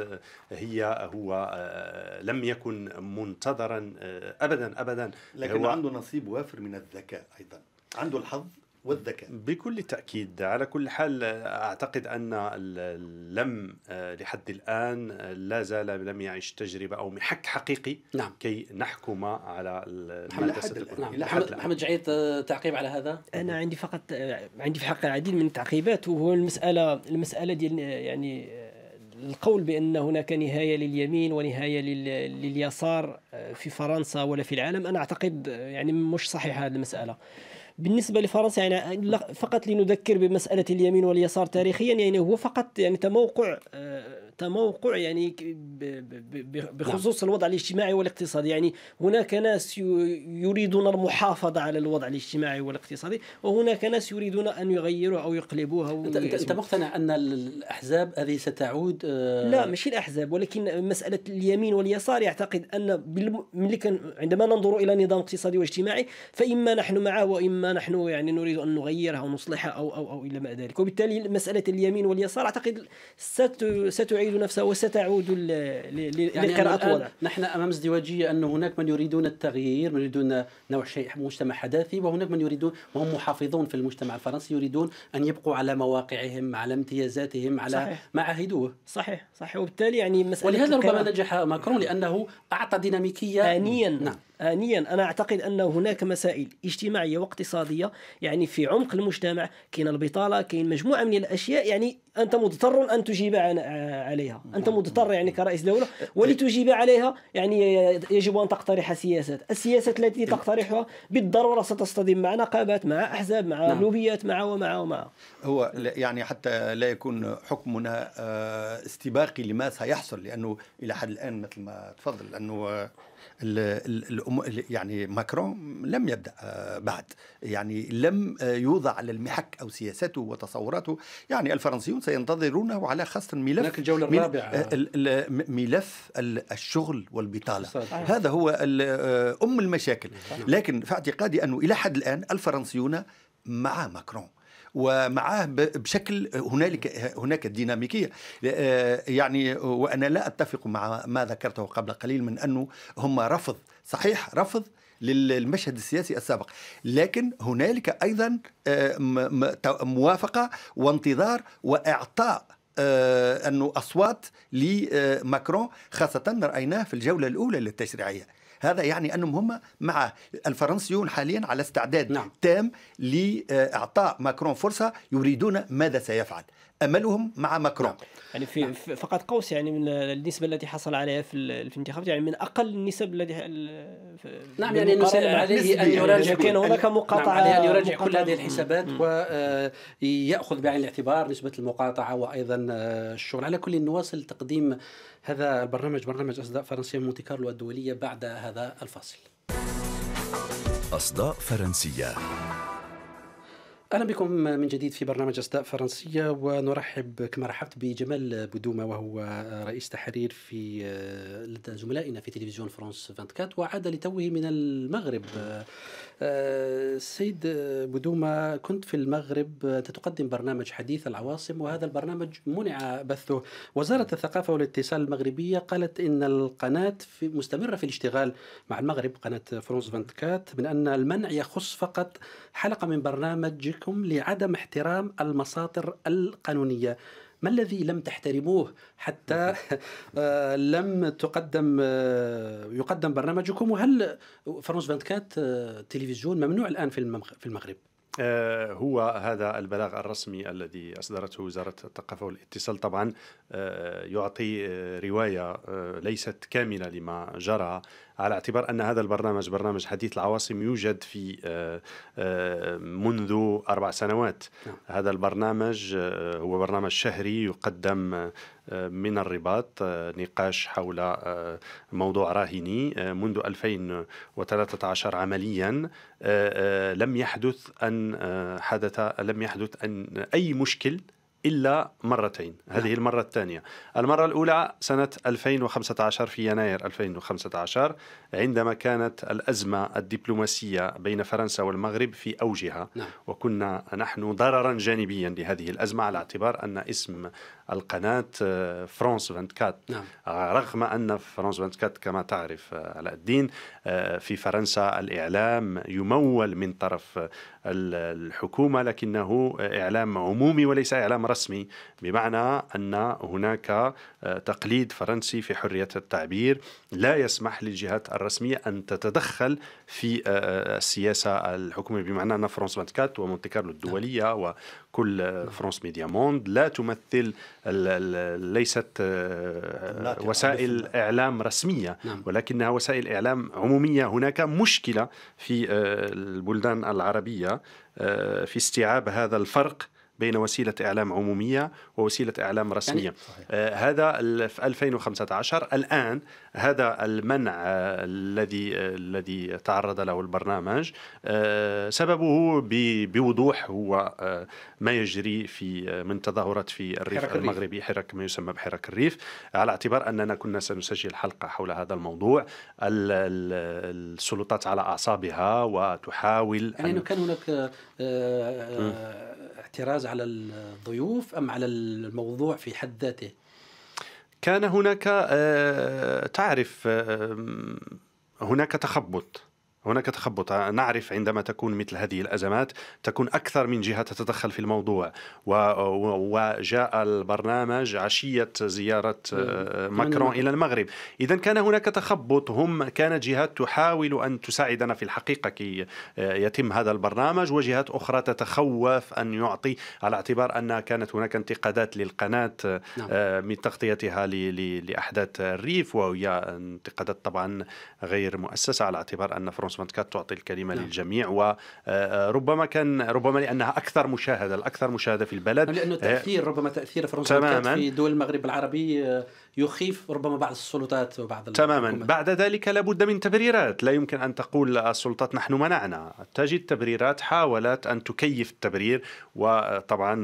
هي هو لم يكن منتظرا آه، ابدا ابدا لكن هو عنده نصيب وافر من الذكاء ايضا عنده الحظ والذكاء بكل تأكيد على كل حال أعتقد أن لم آه، لحد الآن آه، لا زال لم يعش تجربة أو محك حقيقي نعم. كي نحكم على المدرسة نعم. محمد حد جعيط تعقيب على هذا أنا عندي فقط عندي في حق العديد من التعقيبات وهو المسألة المسألة ديال يعني القول بان هناك نهايه لليمين ونهايه لليسار آه، في فرنسا ولا في العالم انا اعتقد آه، يعني مش صحيحه هذه المساله بالنسبه لفرنسا يعني آه، فقط لنذكر بمساله اليمين واليسار تاريخيا يعني هو فقط يعني تموقع تموقع يعني نعم. بخصوص الوضع الاجتماعي والاقتصادي يعني هناك ناس يريدون المحافظة على الوضع الاجتماعي والاقتصادي وهناك ناس يريدون أن يغيروا أو يقلبوها أنت, أنت مقتنع أن الأحزاب هذه ستعود آه؟ لا مش الأحزاب ولكن مسألة اليمين واليسار يعتقد أن ملي عندما ننظر إلى نظام اقتصادي واجتماعي فإما نحن معه وإما نحن يعني نريد أن نغيرها ونصلحها أو أو أو إلى ما ذلك وبالتالي مسألة اليمين واليسار أعتقد ستعيد ستعيد نفسها وستعود للقراءة يعني وضع نحن أمام ازدواجية أن هناك من يريدون التغيير من يريدون نوع شيء مجتمع حداثي وهناك من يريدون وهم محافظون في المجتمع الفرنسي يريدون أن يبقوا على مواقعهم على امتيازاتهم على صحيح. ما عهدوه صحيح صحيح وبالتالي يعني مسألة ولهذا ربما نجح ماكرون لأنه أعطى ديناميكية آنيا نعم آنيا أنا أعتقد أن هناك مسائل اجتماعية واقتصادية يعني في عمق المجتمع كاين البطالة كاين مجموعة من الأشياء يعني أنت مضطر أن تجيب عليها أنت مضطر يعني كرئيس دولة ولتجيب عليها يعني يجب أن تقترح سياسات السياسات التي تقترحها بالضرورة ستصطدم مع نقابات مع أحزاب مع نعم. لوبيات مع ومع ومع هو يعني حتى لا يكون حكمنا آه، استباقي لما سيحصل لأنه إلى حد الآن مثل ما تفضل أنه يعني ماكرون لم يبدا آه، بعد يعني لم آه، يوضع على المحك او سياساته وتصوراته يعني الفرنسيون سينتظرونه على خاصه ملف لكن الجوله الرابعه آه، ملف الشغل والبطاله هذا هو ام المشاكل لكن في اعتقادي انه الى حد الان الفرنسيون مع ماكرون ومعه بشكل هنالك هناك ديناميكيه آه، يعني وانا لا اتفق مع ما ذكرته قبل قليل من انه هم رفض صحيح رفض للمشهد السياسي السابق لكن هنالك ايضا آه، موافقه وانتظار واعطاء آه، انه اصوات لماكرون خاصه رايناه في الجوله الاولى للتشريعيه هذا يعني أنهم هم مع الفرنسيون حاليا على استعداد نعم. تام لإعطاء ماكرون فرصة يريدون ماذا سيفعل املهم مع ماكرون نعم. يعني في فقط قوس يعني من النسبه التي حصل عليها في الانتخابات يعني من اقل النسب التي نعم يعني عليه ان يراجع كان هناك مقاطعه نعم عليه ان يراجع كل هذه الحسابات وياخذ بعين الاعتبار نسبه المقاطعه وايضا آه، الشغل على كل نواصل تقديم هذا البرنامج برنامج اصداء فرنسيه مونتي كارلو الدوليه بعد هذا الفاصل أصداء فرنسية اهلا بكم من جديد في برنامج اصداء فرنسيه ونرحب كما رحبت بجمال بدومه وهو رئيس تحرير في آه، لدى زملائنا في تلفزيون فرانس 24 وعاد لتوه من المغرب آه، سيد آه، بدومة كنت في المغرب آه، تقدم برنامج حديث العواصم وهذا البرنامج منع بثه وزارة الثقافة والاتصال المغربية قالت إن القناة في مستمرة في الاشتغال مع المغرب قناة فرونس فانتكات من أن المنع يخص فقط حلقة من برنامجكم لعدم احترام المصادر القانونية ما الذي لم تحترموه حتى آه، لم تقدم آه، يقدم برنامجكم وهل فرنسا 24 آه، تلفزيون ممنوع الان في في المغرب هو هذا البلاغ الرسمي الذي أصدرته وزارة الثقافة والاتصال طبعا يعطي رواية ليست كاملة لما جرى على اعتبار أن هذا البرنامج برنامج حديث العواصم يوجد في آه، آه، منذ أربع سنوات نعم. هذا البرنامج آه، هو برنامج شهري يقدم من الرباط نقاش حول موضوع راهني منذ 2013 عمليا لم يحدث أن حدث لم يحدث أن أي مشكل إلا مرتين هذه نعم. المرة الثانية المرة الأولى سنة 2015 في يناير 2015 عندما كانت الأزمة الدبلوماسية بين فرنسا والمغرب في أوجها نعم. وكنا نحن ضررا جانبيا لهذه الأزمة على اعتبار أن اسم القناة آه، فرانس 24 نعم. رغم أن فرانس 24 كما تعرف آه، علاء الدين آه، في فرنسا الإعلام يمول من طرف الحكومه لكنه اعلام عمومي وليس اعلام رسمي بمعنى ان هناك آه، تقليد فرنسي في حريه التعبير لا يسمح للجهات الرسميه ان تتدخل في آه، آه، السياسه الحكوميه بمعنى ان فرانس 24 ومونتي كارلو الدوليه كل نعم. فرانس ميديا موند لا تمثل ليست آه، وسائل إعلام رسمية نعم. ولكنها وسائل إعلام عمومية هناك مشكلة في آه، البلدان العربية آه، في استيعاب هذا الفرق بين وسيله اعلام عموميه ووسيله اعلام يعني رسميه يعني آه هذا في 2015 الان هذا المنع آه الذي آه الذي تعرض له البرنامج آه سببه بوضوح هو آه ما يجري في آه، من تظاهرات في الريف المغربي الريف. حرك ما يسمى بحرك الريف على اعتبار اننا كنا سنسجل حلقه حول هذا الموضوع السلطات على اعصابها وتحاول يعني أن كان هناك آه, آه، الاحتراز على الضيوف ام على الموضوع في حد ذاته؟ كان هناك آه، تعرف آه، هناك تخبط هناك تخبط نعرف عندما تكون مثل هذه الأزمات تكون أكثر من جهة تتدخل في الموضوع وجاء البرنامج عشية زيارة آه، نعم. ماكرون نعم. إلى المغرب إذا كان هناك تخبط هم كانت جهات تحاول أن تساعدنا في الحقيقة كي آه، يتم هذا البرنامج وجهات أخرى تتخوف أن يعطي على اعتبار أن كانت هناك انتقادات للقناة آه، نعم. من تغطيتها لأحداث الريف وهي انتقادات طبعا غير مؤسسة على اعتبار أن فرنسا 24 تعطي الكلمه نعم. للجميع وربما آه، آه، كان ربما لانها اكثر مشاهده الاكثر مشاهده في البلد لانه آه، تاثير ربما تاثير فرنسا في دول المغرب العربي يخيف ربما بعض السلطات وبعض تماما الحكومة. بعد ذلك لابد من تبريرات لا يمكن أن تقول السلطات نحن منعنا تجد تبريرات حاولت أن تكيف التبرير وطبعا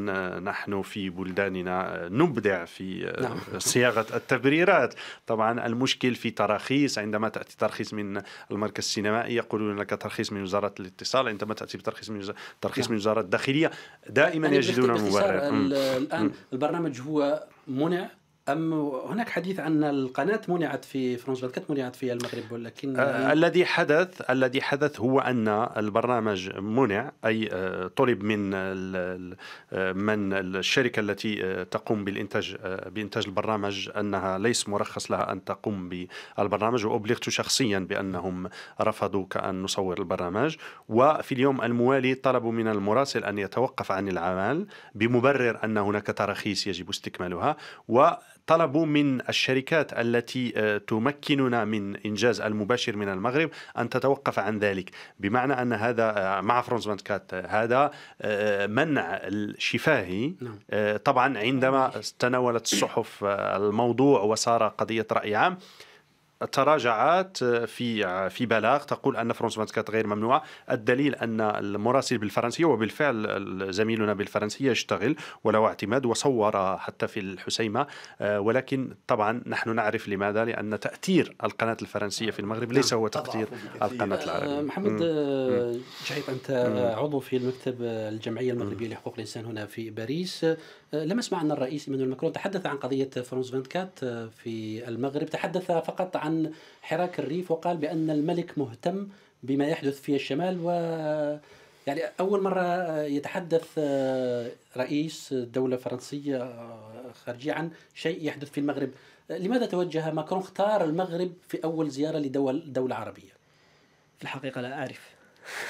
نحن في بلداننا نبدع في نعم. صياغة التبريرات طبعا المشكل في تراخيص عندما تأتي ترخيص من المركز السينمائي يقولون لك ترخيص من وزارة الاتصال عندما تأتي بترخيص من ترخيص نعم. من وزارة الداخلية دائما يعني يجدون مبرر الآن البرنامج هو منع أم هناك حديث عن القناة منعت في فرنسا كانت منعت في المغرب ولكن آه الذي حدث الذي حدث هو أن البرنامج منع أي آه، طلب من آه، من الشركة التي آه، تقوم بالإنتاج بإنتاج البرنامج أنها ليس مرخص لها أن تقوم بالبرنامج وأبلغت شخصيا بأنهم رفضوا كأن نصور البرنامج وفي اليوم الموالي طلبوا من المراسل أن يتوقف عن العمل بمبرر أن هناك تراخيص يجب استكمالها و طلبوا من الشركات التي آه، تمكننا من إنجاز المباشر من المغرب أن تتوقف عن ذلك بمعنى أن هذا آه، مع فرونز كات آه، هذا منع الشفاهي نعم. طبعا عندما نعم. تناولت الصحف الموضوع وصار قضية رأي عام تراجعت في في بلاغ تقول ان فرونس 24 غير ممنوعه الدليل ان المراسل بالفرنسيه وبالفعل زميلنا بالفرنسيه يشتغل وله اعتماد وصور حتى في الحسيمه آه، ولكن طبعا نحن نعرف لماذا لان تاثير القناه الفرنسيه في المغرب نعم، ليس هو تاثير القناه آه، العربيه آه، محمد جايب انت عضو في المكتب الجمعيه المغربيه لحقوق الانسان هنا في باريس أه، لم اسمع ان الرئيس ايمانويل ماكرون تحدث عن قضيه فرونس 24 أه، في المغرب تحدث فقط عن حراك الريف وقال بان الملك مهتم بما يحدث في الشمال و يعني اول مره أه، يتحدث رئيس دوله فرنسيه خارجيه عن شيء يحدث في المغرب لماذا توجه ماكرون اختار المغرب في اول زياره لدول دوله عربيه في الحقيقه لا اعرف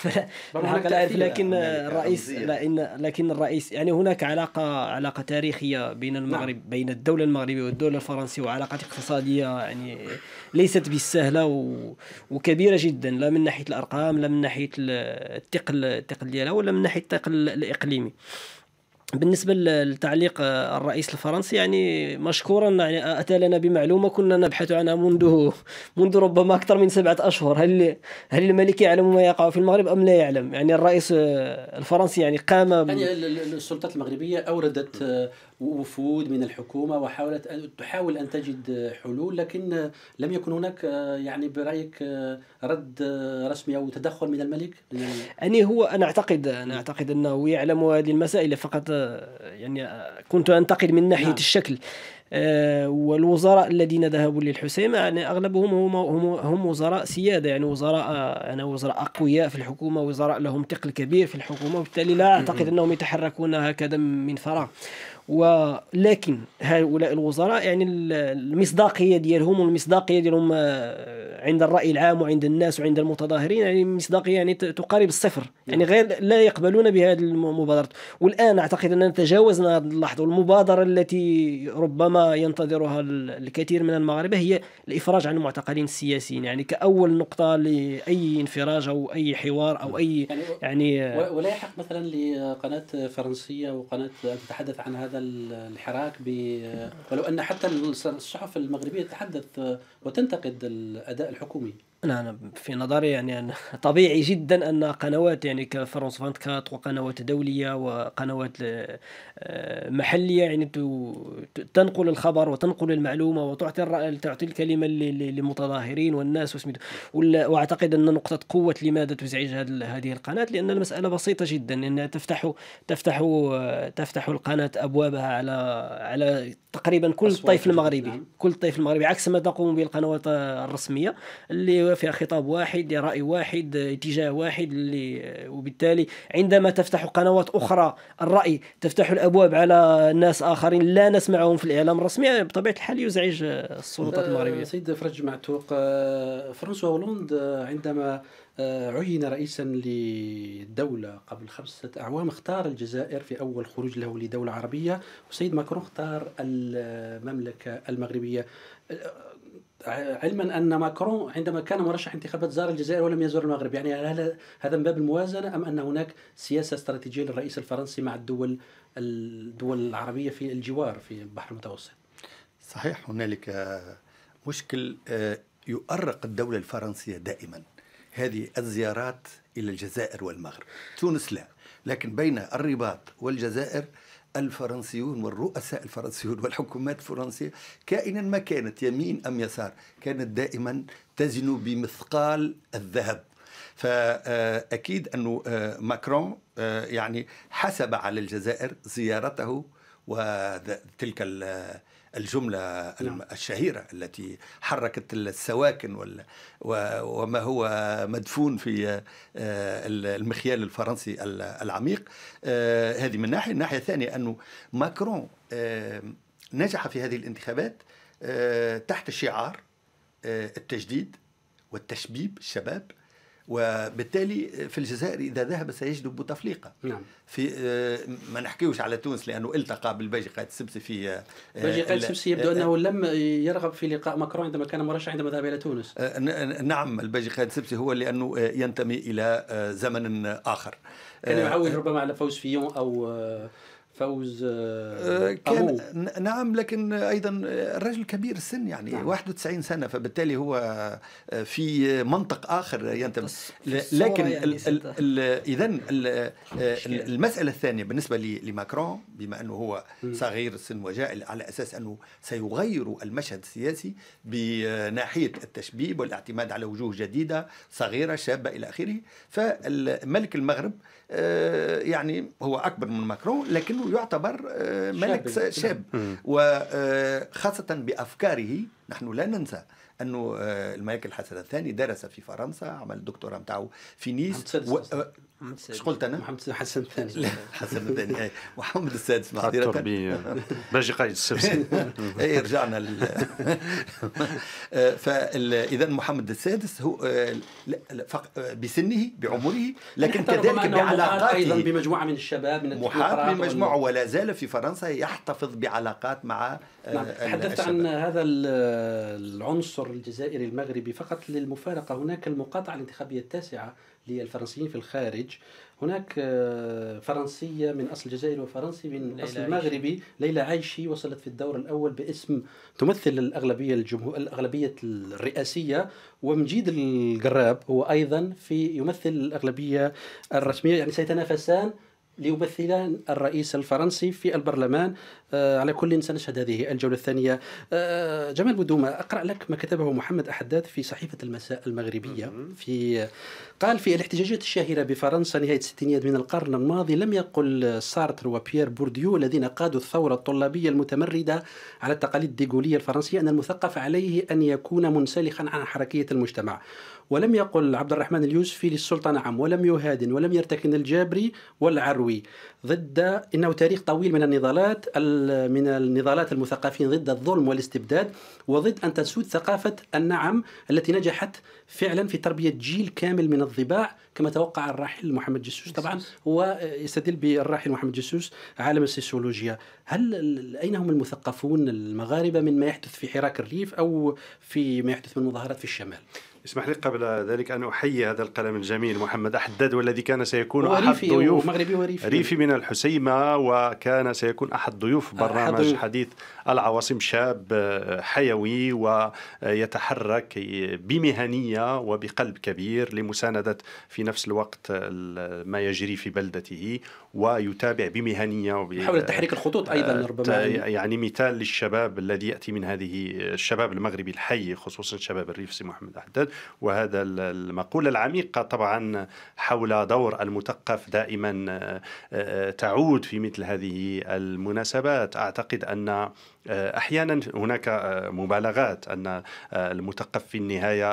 الحق لا اعرف لكن يعني الرئيس لكن لكن الرئيس يعني هناك علاقه علاقه تاريخيه بين نعم. المغرب نعم. بين الدوله المغربيه والدوله الفرنسيه وعلاقات اقتصاديه يعني ليست بالسهله و... وكبيره جدا لا من ناحيه الارقام لا من ناحيه الثقل الثقل ديالها ولا من ناحيه الثقل الاقليمي بالنسبه للتعليق آه، الرئيس الفرنسي يعني مشكورا يعني آه، اتى لنا بمعلومه كنا نبحث عنها منذ منذ ربما اكثر من سبعه اشهر هل هل الملك يعلم ما يقع في المغرب ام لا يعلم يعني الرئيس آه، الفرنسي يعني قام يعني السلطات المغربيه اوردت وفود من الحكومه وحاولت ان تحاول ان تجد حلول لكن لم يكن هناك آه، يعني برايك آه، رد آه، رسمي او تدخل من الملك؟ يعني هو انا اعتقد انا اعتقد انه يعلم هذه المسائل فقط يعني كنت انتقد من ناحيه نعم. الشكل والوزراء الذين ذهبوا للحسيمة يعني أغلبهم هم, هم, هم وزراء سيادة يعني وزراء يعني وزراء أقوياء في الحكومة وزراء لهم ثقل كبير في الحكومة وبالتالي لا أعتقد أنهم يتحركون هكذا من فراغ ولكن هؤلاء الوزراء يعني المصداقيه ديالهم والمصداقيه ديالهم آه، عند الراي العام وعند الناس وعند المتظاهرين يعني مصداقيه يعني تقارب الصفر يعني غير لا يقبلون بهذه المبادره والان اعتقد اننا تجاوزنا هذه اللحظه والمبادره التي ربما ينتظرها الكثير من المغاربه هي الافراج عن المعتقلين السياسيين يعني كاول نقطه لاي انفراج او اي حوار او اي يعني, يعني آه، ولا يحق مثلا لقناه فرنسيه وقناه تتحدث عن هذا الحراك ب ولو ان حتى الصحف المغربيه تتحدث وتنتقد الاداء الحكومي أنا, في نظري يعني أنا طبيعي جدا أن قنوات يعني كفرنس 24 وقنوات دولية وقنوات آه، محلية يعني تنقل الخبر وتنقل المعلومة وتعطي تعطي الكلمة للمتظاهرين والناس وأعتقد أن نقطة قوة لماذا تزعج هذه القناة لأن المسألة بسيطة جدا أن تفتح تفتح تفتح القناة أبوابها على على تقريبا كل الطيف المغربي نعم. كل الطيف المغربي عكس ما تقوم به القنوات الرسمية اللي فيها خطاب واحد لرأي واحد اتجاه واحد اللي وبالتالي عندما تفتح قنوات أخرى الرأي تفتح الأبواب على ناس آخرين لا نسمعهم في الإعلام الرسمي بطبيعة الحال يزعج السلطات المغربية سيد فرج جمع الطرق آه، فرنسا هولند آه، عندما آه، عين رئيسا للدولة قبل خمسة أعوام اختار الجزائر في أول خروج له لدولة عربية وسيد ماكرون اختار المملكة المغربية علما ان ماكرون عندما كان مرشح انتخابات زار الجزائر ولم يزور المغرب، يعني هل هذا من باب الموازنه ام ان هناك سياسه استراتيجيه للرئيس الفرنسي مع الدول الدول العربيه في الجوار في البحر المتوسط؟ صحيح هنالك مشكل آه، يؤرق الدوله الفرنسيه دائما هذه الزيارات الى الجزائر والمغرب، تونس لا، لكن بين الرباط والجزائر الفرنسيون والرؤساء الفرنسيون والحكومات الفرنسية كائنا ما كانت يمين أم يسار كانت دائما تزن بمثقال الذهب فأكيد أن آه، ماكرون آه، يعني حسب على الجزائر زيارته وتلك آه، الجملة نعم. الشهيرة التي حركت السواكن وما هو مدفون في آه، المخيال الفرنسي العميق آه، هذه من ناحية الناحية الثانية أنه ماكرون آه، نجح في هذه الانتخابات تحت شعار التجديد والتشبيب الشباب وبالتالي في الجزائر اذا ذهب سيجد بوتفليقه نعم في آه، ما نحكيوش على تونس لانه التقى بالباجي قائد السبسي في آه، باجي قائد السبسي آه، يبدو انه لم يرغب في لقاء ماكرون عندما كان مرشح عندما ذهب الى تونس نعم الباجي قائد السبسي هو لانه ينتمي الى زمن اخر كان يعول ربما على فوز فيون او فوز آه، آه، كان نعم لكن ايضا الرجل كبير السن يعني نعم. 91 سنه فبالتالي هو آه، في منطق اخر ينتمي لكن يعني اذا المساله الثانيه بالنسبه لماكرون بما انه هو صغير السن وجاء على اساس انه سيغير المشهد السياسي بناحيه التشبيب والاعتماد على وجوه جديده صغيره شابه الى اخره فملك المغرب آه، يعني هو أكبر من ماكرون لكنه يعتبر آه، ملك شاب يعني. وخاصة آه، بأفكاره نحن لا ننسى أنه الملك الحسن الثاني درس في فرنسا عمل الدكتوراه نتاعو في نيس محمد السادس قلت انا؟ محمد حسن الثاني حسن الثاني محمد السادس معذره باجي قايد السادس اي رجعنا فاذا محمد السادس هو آه، آه، بسنه بعمره لكن كذلك بعلاقاته ايضا بمجموعه من الشباب من محاط بمجموعه ولا زال في فرنسا يحتفظ بعلاقات مع آه، نعم. تحدثت عن هذا العنصر الجزائري المغربي فقط للمفارقه هناك المقاطعه الانتخابيه التاسعه للفرنسيين في الخارج هناك آه، فرنسية من أصل جزائري وفرنسي من أصل مغربي ليلى عيشي وصلت في الدور الأول باسم تمثل الأغلبية الجمهور الأغلبية الرئاسية ومجيد القراب هو أيضا في يمثل الأغلبية الرسمية يعني سيتنافسان ليمثلان الرئيس الفرنسي في البرلمان آه على كل سنشهد هذه الجولة الثانية آه جمال بدومة أقرأ لك ما كتبه محمد أحداد في صحيفة المساء المغربية في قال في الاحتجاجات الشهيرة بفرنسا نهاية الستينيات من القرن الماضي لم يقل سارتر وبيير بورديو الذين قادوا الثورة الطلابية المتمردة على التقاليد الديغولية الفرنسية أن المثقف عليه أن يكون منسلخا عن حركية المجتمع ولم يقل عبد الرحمن اليوسفي للسلطة نعم ولم يهادن ولم يرتكن الجابري والعروي ضد إنه تاريخ طويل من النضالات من النضالات المثقفين ضد الظلم والاستبداد وضد أن تسود ثقافة النعم التي نجحت فعلا في تربيه جيل كامل من الضباع كما توقع الراحل محمد جسوس طبعا هو يستدل بالراحل محمد جسوس عالم السيسيولوجيا هل اين هم المثقفون المغاربه من ما يحدث في حراك الريف او في ما يحدث من مظاهرات في الشمال اسمح لي قبل ذلك ان احيي هذا القلم الجميل محمد احداد والذي كان سيكون احد ضيوف مغربي وريفي ريفي من الحسيمه وكان سيكون احد ضيوف برنامج أحد حديث العواصم شاب آه، حيوي ويتحرك بمهنيه وبقلب كبير لمسانده في نفس الوقت ما يجري في بلدته ويتابع بمهنيه وب... حول تحريك الخطوط ايضا آه، ربما يعني مثال للشباب الذي ياتي من هذه الشباب المغربي الحي خصوصا شباب الريف سي محمد احداد وهذا المقولة العميقة طبعا حول دور المثقف دائما آه، آه، تعود في مثل هذه المناسبات أعتقد أن آه، احيانا هناك آه، مبالغات ان آه، المثقف في النهايه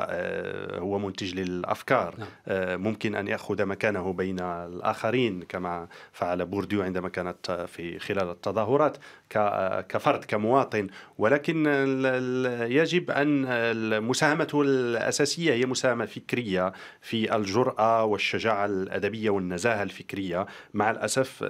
هو منتج للافكار نعم. ممكن ان ياخذ مكانه بين الاخرين كما فعل بورديو عندما كانت في خلال التظاهرات كفرد كمواطن ولكن يجب ان مساهمته الاساسيه هي مساهمه فكريه في الجراه والشجاعه الادبيه والنزاهه الفكريه مع الاسف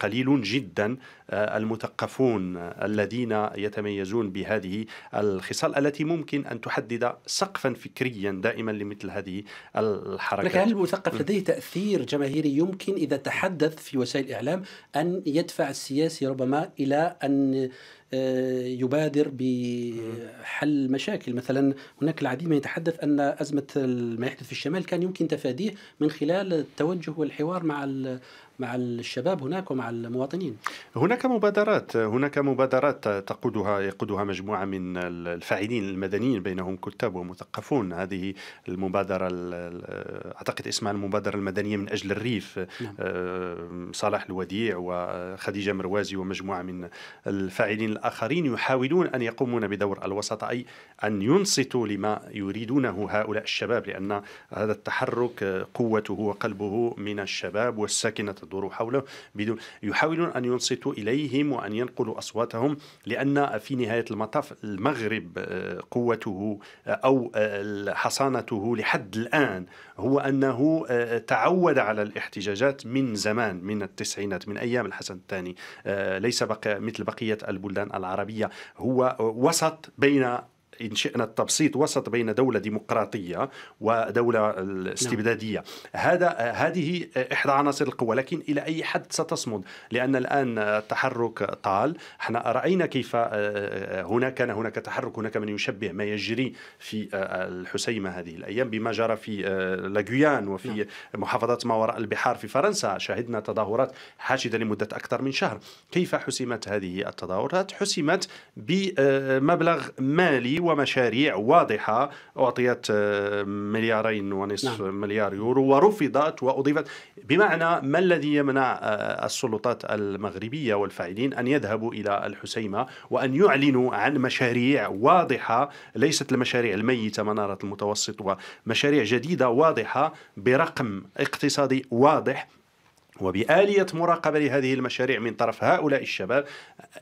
قليل جدا المثقفون الذين يتميزون بهذه الخصال التي ممكن أن تحدد سقفا فكريا دائما لمثل هذه الحركات لكن هل المثقف لديه تأثير جماهيري يمكن إذا تحدث في وسائل الإعلام أن يدفع السياسي ربما إلى أن آه، يبادر بحل مشاكل مثلا هناك العديد من يتحدث أن أزمة ما يحدث في الشمال كان يمكن تفاديه من خلال التوجه والحوار مع مع الشباب هناك ومع المواطنين هناك مبادرات هناك مبادرات تقودها يقودها مجموعه من الفاعلين المدنيين بينهم كتاب ومثقفون هذه المبادره اعتقد اسمها المبادره المدنيه من اجل الريف نعم. آه، صالح الوديع وخديجه مروازي ومجموعه من الفاعلين آخرين يحاولون أن يقومون بدور الوسط أي أن ينصتوا لما يريدونه هؤلاء الشباب لأن هذا التحرك قوته وقلبه من الشباب والساكنة تدور حوله بدون يحاولون أن ينصتوا إليهم وأن ينقلوا أصواتهم لأن في نهاية المطاف المغرب قوته أو حصانته لحد الآن هو أنه آه، تعود على الاحتجاجات من زمان من التسعينات من أيام الحسن الثاني آه، ليس بقى مثل بقية البلدان العربية هو وسط بين إن شئنا التبسيط وسط بين دولة ديمقراطية ودولة استبدادية نعم. هذا هذه إحدى عناصر القوة لكن إلى أي حد ستصمد لأن الآن التحرك طال احنا رأينا كيف آه، آه، هناك كان هناك تحرك هناك من يشبه ما يجري في آه، الحسيمة هذه الأيام بما جرى في لاغويان وفي نعم. محافظات ما وراء البحار في فرنسا شهدنا تظاهرات حاشدة لمدة أكثر من شهر كيف حسمت هذه التظاهرات حسمت بمبلغ مالي ومشاريع واضحة أعطيت آه، مليارين ونصف نعم. مليار يورو ورفضت وأضيفت بمعنى ما الذي يمنع آه، السلطات المغربية والفاعلين أن يذهبوا إلى الحسيمة وأن يعلنوا عن مشاريع واضحة ليست المشاريع الميتة منارة المتوسط ومشاريع جديدة واضحة برقم اقتصادي واضح وبآلية مراقبة لهذه المشاريع من طرف هؤلاء الشباب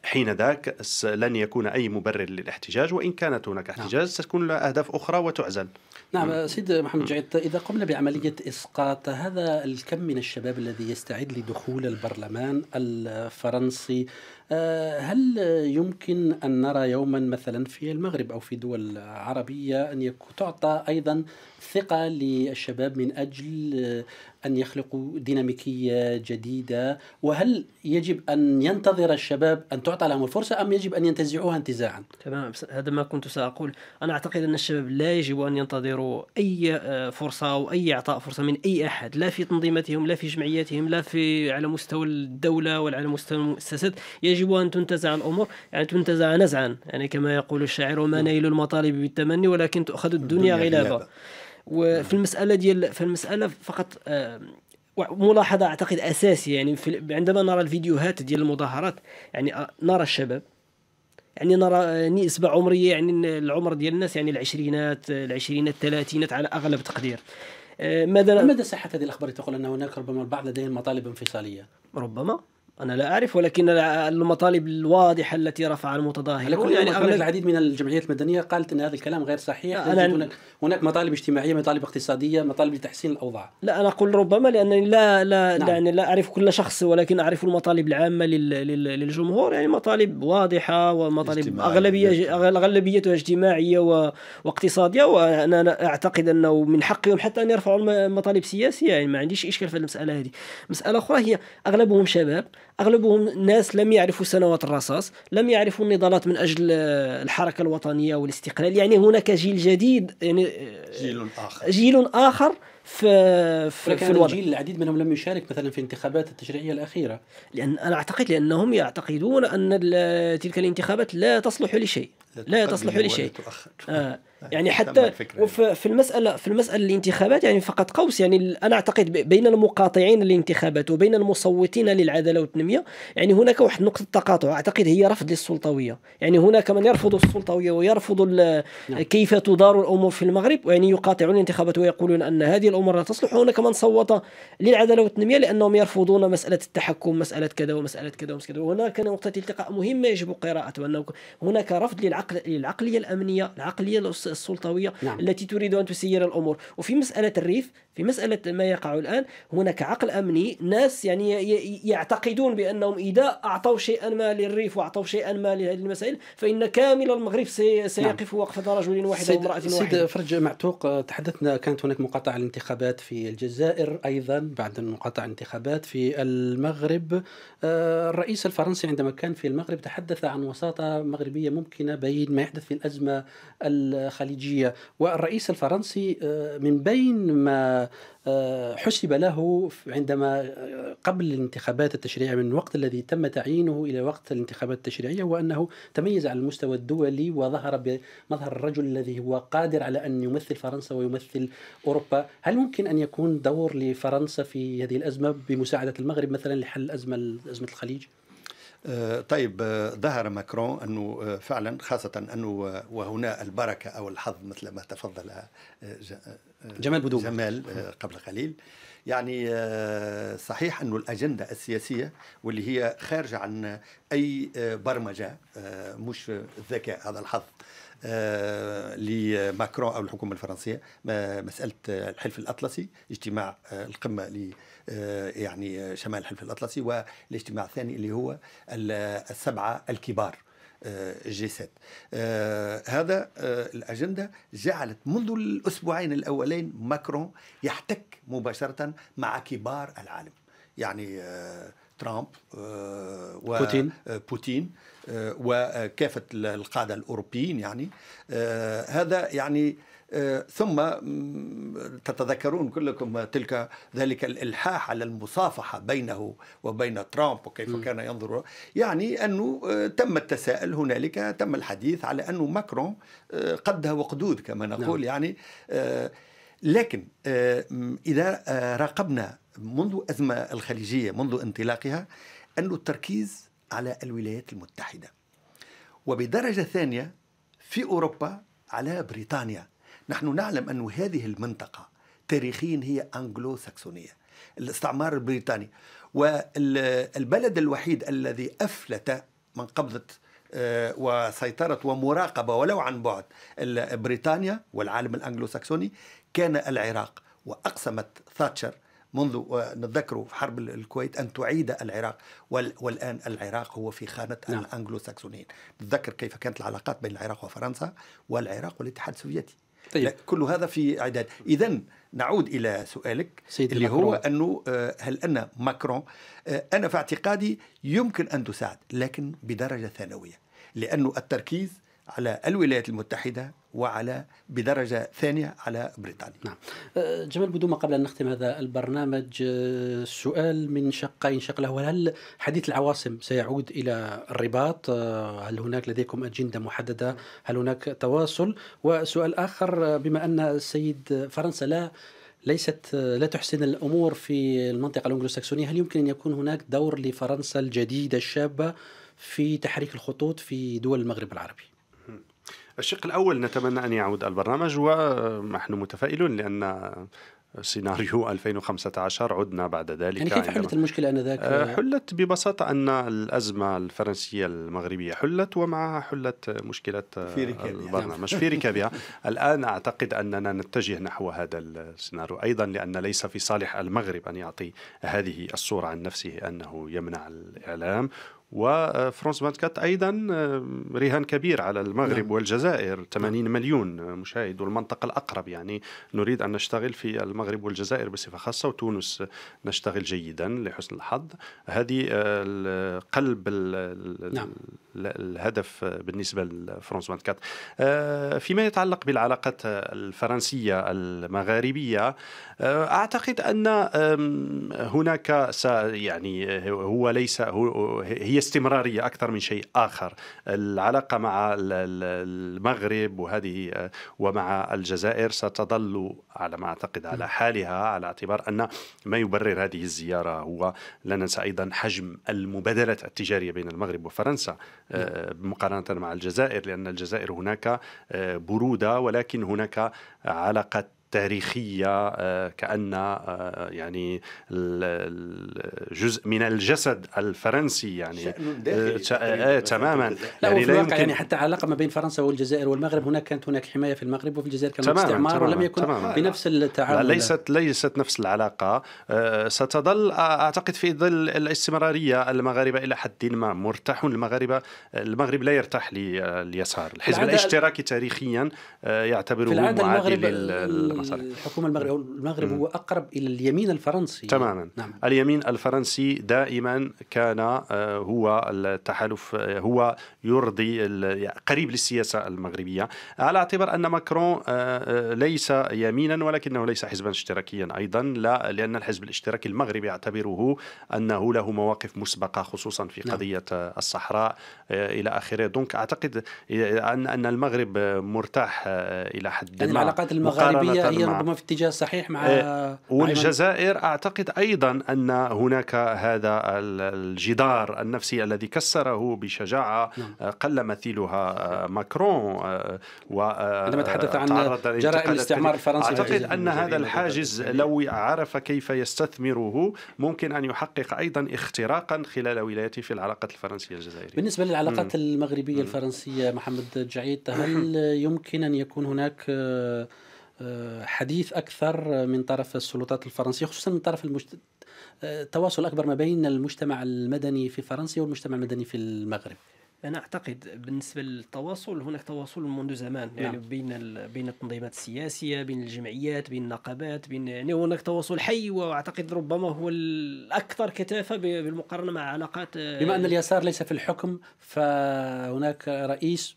حين ذاك لن يكون أي مبرر للاحتجاج وإن كانت هناك نعم. احتجاج ستكون لها أهداف أخرى وتعزل نعم سيد محمد جعيد إذا قمنا بعملية إسقاط هذا الكم من الشباب الذي يستعد لدخول البرلمان الفرنسي آه، هل يمكن أن نرى يوما مثلا في المغرب أو في دول عربية أن تعطى أيضا ثقة للشباب من أجل آه، أن يخلقوا ديناميكية جديدة وهل يجب أن ينتظر الشباب أن تعطى لهم الفرصة أم يجب أن ينتزعوها انتزاعا تمام هذا ما كنت سأقول أنا أعتقد أن الشباب لا يجب أن ينتظروا أي آه، فرصة أو أي إعطاء فرصة من أي أحد لا في تنظيماتهم لا في جمعياتهم لا في على مستوى الدولة ولا على مستوى المؤسسات يجب أن تنتزع الأمور يعني تنتزع نزعا يعني كما يقول الشاعر وما نعم. نيل المطالب بالتمني ولكن تؤخذ الدنيا, الدنيا غلابة, غلابة. وفي نعم. المساله ديال في المساله فقط آه، ملاحظه اعتقد اساسيه يعني عندما نرى الفيديوهات ديال المظاهرات يعني آه، نرى الشباب يعني نرى آه، نسبة عمرية يعني العمر ديال الناس يعني العشرينات العشرينات الثلاثينات على أغلب تقدير ماذا ماذا صحة هذه الأخبار تقول أن هناك ربما البعض لديهم مطالب انفصالية؟ ربما أنا لا أعرف ولكن المطالب الواضحة التي رفعها المتظاهرون يعني هناك العديد من الجمعيات المدنية قالت أن هذا الكلام غير صحيح أنا هناك, هناك مطالب اجتماعية مطالب اقتصادية مطالب لتحسين الأوضاع لا أنا أقول ربما لأنني لا لا نعم. يعني لا أعرف كل شخص ولكن أعرف المطالب العامة للجمهور يعني مطالب واضحة ومطالب أغلبية أغلبيتها اجتماعية و... واقتصادية وأنا أعتقد أنه من حقهم حتى أن يرفعوا مطالب سياسية يعني ما عنديش إشكال في المسألة هذه مسألة أخرى هي أغلبهم شباب أغلبهم ناس لم يعرفوا سنوات الرصاص لم يعرفوا النضالات من أجل الحركة الوطنية والاستقلال يعني هناك جيل جديد يعني آه، جيل آخر جيل آخر في في, في الوضع الجيل العديد منهم لم يشارك مثلا في الانتخابات التشريعيه الاخيره لان انا اعتقد لانهم يعتقدون ان تلك الانتخابات لا تصلح لشيء لا, لا تصلح لشيء آه أه، يعني حتى في المساله في المساله الانتخابات يعني فقط قوس يعني انا اعتقد بين المقاطعين للانتخابات وبين المصوتين للعداله والتنميه يعني هناك واحد نقطه تقاطع اعتقد هي رفض للسلطويه يعني هناك من يرفض السلطويه ويرفض نعم. كيف تدار الامور في المغرب يعني يقاطعون الانتخابات ويقولون ان هذه الامور لا تصلح هناك من صوت للعداله والتنميه لانهم يرفضون مساله التحكم مساله كذا ومساله كذا ومساله كذا وهناك نقطه التقاء مهمه يجب قراءتها انه هناك رفض للعقل للعقليه الامنيه العقليه السلطويه نعم. التي تريد ان تسير الامور وفي مساله الريف في مساله ما يقع الان هناك عقل امني ناس يعني يعتقدون بانهم اذا اعطوا شيئا ما للريف واعطوا شيئا ما لهذه المسائل فان كامل المغرب نعم. سيقف نعم. وقفه رجل واحد او امراه واحده سيد فرج معتوق آه، تحدثنا كانت هناك مقاطعه الانتخابات في الجزائر ايضا بعد مقاطعه الانتخابات في المغرب آه، الرئيس الفرنسي عندما كان في المغرب تحدث عن وساطه مغربيه ممكنه بين ما يحدث في الازمه الخليجية والرئيس الفرنسي آه، من بين ما آه، حسب له عندما آه، قبل الانتخابات التشريعية من الوقت الذي تم تعيينه إلى وقت الانتخابات التشريعية هو أنه تميز على المستوى الدولي وظهر بمظهر الرجل الذي هو قادر على أن يمثل فرنسا ويمثل أوروبا هل ممكن أن يكون دور لفرنسا في هذه الأزمة بمساعدة المغرب مثلا لحل أزمة أزمة الخليج؟ آه، طيب آه، ظهر ماكرون انه آه، فعلا خاصه انه وهنا البركه او الحظ مثل ما تفضل جمال بدو جمال نعم. قبل قليل يعني صحيح انه الأجندة السياسية واللي هي خارجة عن أي برمجة مش ذكاء هذا الحظ لماكرون أو الحكومة الفرنسية مسألة الحلف الأطلسي اجتماع القمة آه، يعني شمال الحلف الاطلسي والاجتماع الثاني اللي هو السبعه الكبار آه، جي 7 آه، هذا الاجنده جعلت منذ الاسبوعين الاولين ماكرون يحتك مباشره مع كبار العالم يعني آه ترامب آه، و بوتين آه، آه، وكافة القادة الأوروبيين يعني هذا يعني ثم تتذكرون كلكم تلك ذلك الالحاح على المصافحه بينه وبين ترامب وكيف م. كان ينظر يعني انه تم التساؤل هنالك تم الحديث على انه ماكرون قدها وقدود كما نقول نعم. يعني لكن اذا راقبنا منذ أزمة الخليجية منذ انطلاقها أنه التركيز على الولايات المتحدة وبدرجة ثانية في أوروبا على بريطانيا نحن نعلم أن هذه المنطقة تاريخيا هي أنجلو ساكسونية الاستعمار البريطاني والبلد الوحيد الذي أفلت من قبضة آه، وسيطرة ومراقبة ولو عن بعد بريطانيا والعالم الأنجلو ساكسوني كان العراق وأقسمت ثاتشر منذ نتذكره في حرب الكويت أن تعيد العراق والآن العراق هو في خانة نعم. الأنجلو ساكسونيين نتذكر كيف كانت العلاقات بين العراق وفرنسا والعراق والاتحاد السوفيتي طيب. كل هذا في اعداد اذا نعود الى سؤالك سيد اللي هو انه آه، هل ان ماكرون آه، انا في اعتقادي يمكن ان تساعد لكن بدرجه ثانويه لانه التركيز على الولايات المتحدة وعلى بدرجة ثانية على بريطانيا نعم. أه، جمال بدوما قبل أن نختم هذا البرنامج أه، سؤال من شقين شق له هل حديث العواصم سيعود إلى الرباط أه، هل هناك لديكم أجندة محددة هل هناك تواصل وسؤال آخر بما أن السيد فرنسا لا ليست لا تحسن الامور في المنطقه الانجلوساكسونيه، هل يمكن ان يكون هناك دور لفرنسا الجديده الشابه في تحريك الخطوط في دول المغرب العربي؟ الشق الأول نتمنى أن يعود البرنامج ونحن متفائلون لأن سيناريو 2015 عدنا بعد ذلك يعني كيف حلت المشكلة آنذاك؟ آه، حلت ببساطة أن الأزمة الفرنسية المغربية حلت ومعها حلت مشكلة في ركابها. البرنامج في ركابها الآن أعتقد أننا نتجه نحو هذا السيناريو أيضا لأن ليس في صالح المغرب أن يعطي هذه الصورة عن نفسه أنه يمنع الإعلام وفرانس 24 ايضا آه، رهان كبير على المغرب نعم. والجزائر 80 مليون مشاهد والمنطقه الاقرب يعني نريد ان نشتغل في المغرب والجزائر بصفه خاصه وتونس نشتغل جيدا لحسن الحظ هذه آه، قلب نعم. الهدف بالنسبه لفرونس 24 آه، فيما يتعلق بالعلاقات الفرنسيه المغاربيه آه، اعتقد ان هناك يعني هو ليس هو هي استمراريه اكثر من شيء اخر العلاقه مع المغرب وهذه آه، ومع الجزائر ستظل على ما اعتقد على نعم. حالها على اعتبار ان ما يبرر هذه الزياره هو لا ننسى ايضا حجم المبادلات التجاريه بين المغرب وفرنسا آه، مقارنة مع الجزائر لأن الجزائر هناك آه، برودة ولكن هناك علاقة تاريخية آه، كأن آه، يعني جزء من الجسد الفرنسي يعني شأن داخلي آه، تماما لا يعني لا يمكن يعني حتى علاقة ما بين فرنسا والجزائر والمغرب هناك كانت هناك حماية في المغرب وفي الجزائر كان تماماً استعمار تماماً ولم يكن تماماً بنفس التعامل ليست ليست نفس العلاقة ستظل أعتقد في ظل الاستمرارية المغاربة إلى حد ما مرتاح المغاربة المغرب لا يرتاح لليسار الحزب الاشتراكي تاريخيا يعتبره معادل الحكومة المغرب المغرب هو أقرب إلى اليمين الفرنسي تماما نعم. اليمين الفرنسي دائما كان آه، هو التحالف آه، هو يرضي قريب للسياسة المغربية على اعتبار أن ماكرون آه، ليس يمينا ولكنه ليس حزبا اشتراكيا أيضا لا لأن الحزب الاشتراكي المغربي يعتبره أنه له مواقف مسبقة خصوصا في نعم. قضية نعم. الصحراء إلى آخره دونك أعتقد أن المغرب مرتاح إلى حد يعني ما العلاقات المغاربية هي ربما في اتجاه صحيح إيه، مع والجزائر اعتقد ايضا ان هناك هذا الجدار النفسي الذي كسره بشجاعه نعم. آه، قل مثيلها آه، ماكرون آه، و عندما تحدث عن جرائم الاستعمار الفرنسي اعتقد ان هذا الحاجز لو عرف كيف يستثمره ممكن ان يحقق ايضا اختراقا خلال ولايته في العلاقات الفرنسيه الجزائريه بالنسبه للعلاقات المغربيه الفرنسيه محمد جعيد هل يمكن ان يكون هناك آه، حديث اكثر من طرف السلطات الفرنسيه خصوصا من طرف المجت... التواصل آه، اكبر ما بين المجتمع المدني في فرنسا والمجتمع المدني في المغرب انا اعتقد بالنسبه للتواصل هناك تواصل منذ زمان يعني نعم. يعني بين ال... بين التنظيمات السياسيه بين الجمعيات بين النقابات بين يعني هناك تواصل حي واعتقد ربما هو الاكثر كثافه بالمقارنه مع علاقات آه، بما ان اليسار ليس في الحكم فهناك رئيس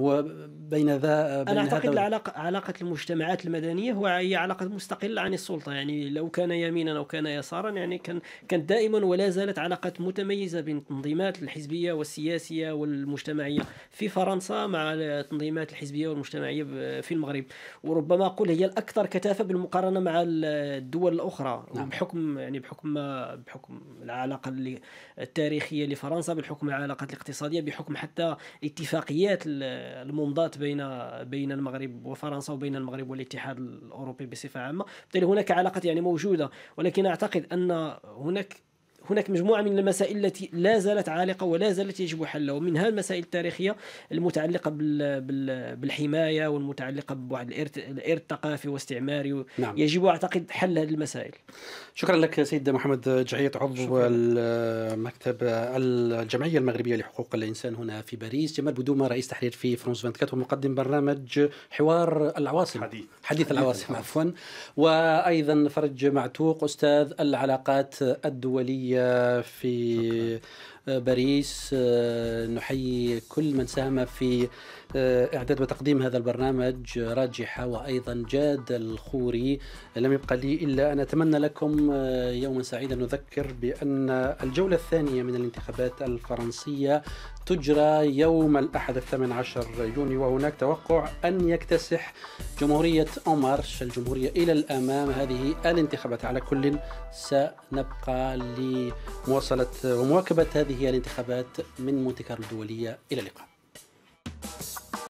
هو بين ذا بين انا اعتقد العلاقه علاقه المجتمعات المدنيه هو هي علاقه مستقله عن السلطه يعني لو كان يمينا او كان يسارا يعني كان كانت دائما ولا زالت علاقات متميزه بين التنظيمات الحزبيه والسياسيه والمجتمعيه في فرنسا مع التنظيمات الحزبيه والمجتمعيه في المغرب وربما اقول هي الاكثر كثافه بالمقارنه مع الدول الاخرى نعم. بحكم يعني بحكم بحكم العلاقه التاريخيه لفرنسا بحكم العلاقات الاقتصاديه بحكم حتى اتفاقيات الممضات بين بين المغرب وفرنسا وبين المغرب والاتحاد الاوروبي بصفه عامه بالتالي هناك علاقات يعني موجوده ولكن اعتقد ان هناك هناك مجموعة من المسائل التي لا زالت عالقة ولا زالت يجب حلها ومنها المسائل التاريخية المتعلقة بالحماية والمتعلقة بواحد الإرث الثقافي واستعماري نعم. يجب أعتقد حل هذه المسائل شكرا لك سيد محمد جعيط عضو مكتب الجمعية المغربية لحقوق الإنسان هنا في باريس جمال بدومة رئيس تحرير في فرونس 24 ومقدم برنامج حوار العواصم حديث, حديث العواصم عفوا وأيضا فرج معتوق أستاذ العلاقات الدولية في شكرا. باريس آه، نحيي كل من ساهم في آه، إعداد وتقديم هذا البرنامج راجحة وأيضا جاد الخوري لم يبقى لي إلا أن أتمنى لكم آه، يوما سعيدا نذكر بأن الجولة الثانية من الانتخابات الفرنسية تجرى يوم الأحد الثامن عشر يونيو وهناك توقع أن يكتسح جمهورية أومارش الجمهورية إلى الأمام هذه الانتخابات على كل سنبقى لمواصلة ومواكبة هذه الانتخابات من مونتي كارلو الدولية إلى اللقاء ピッ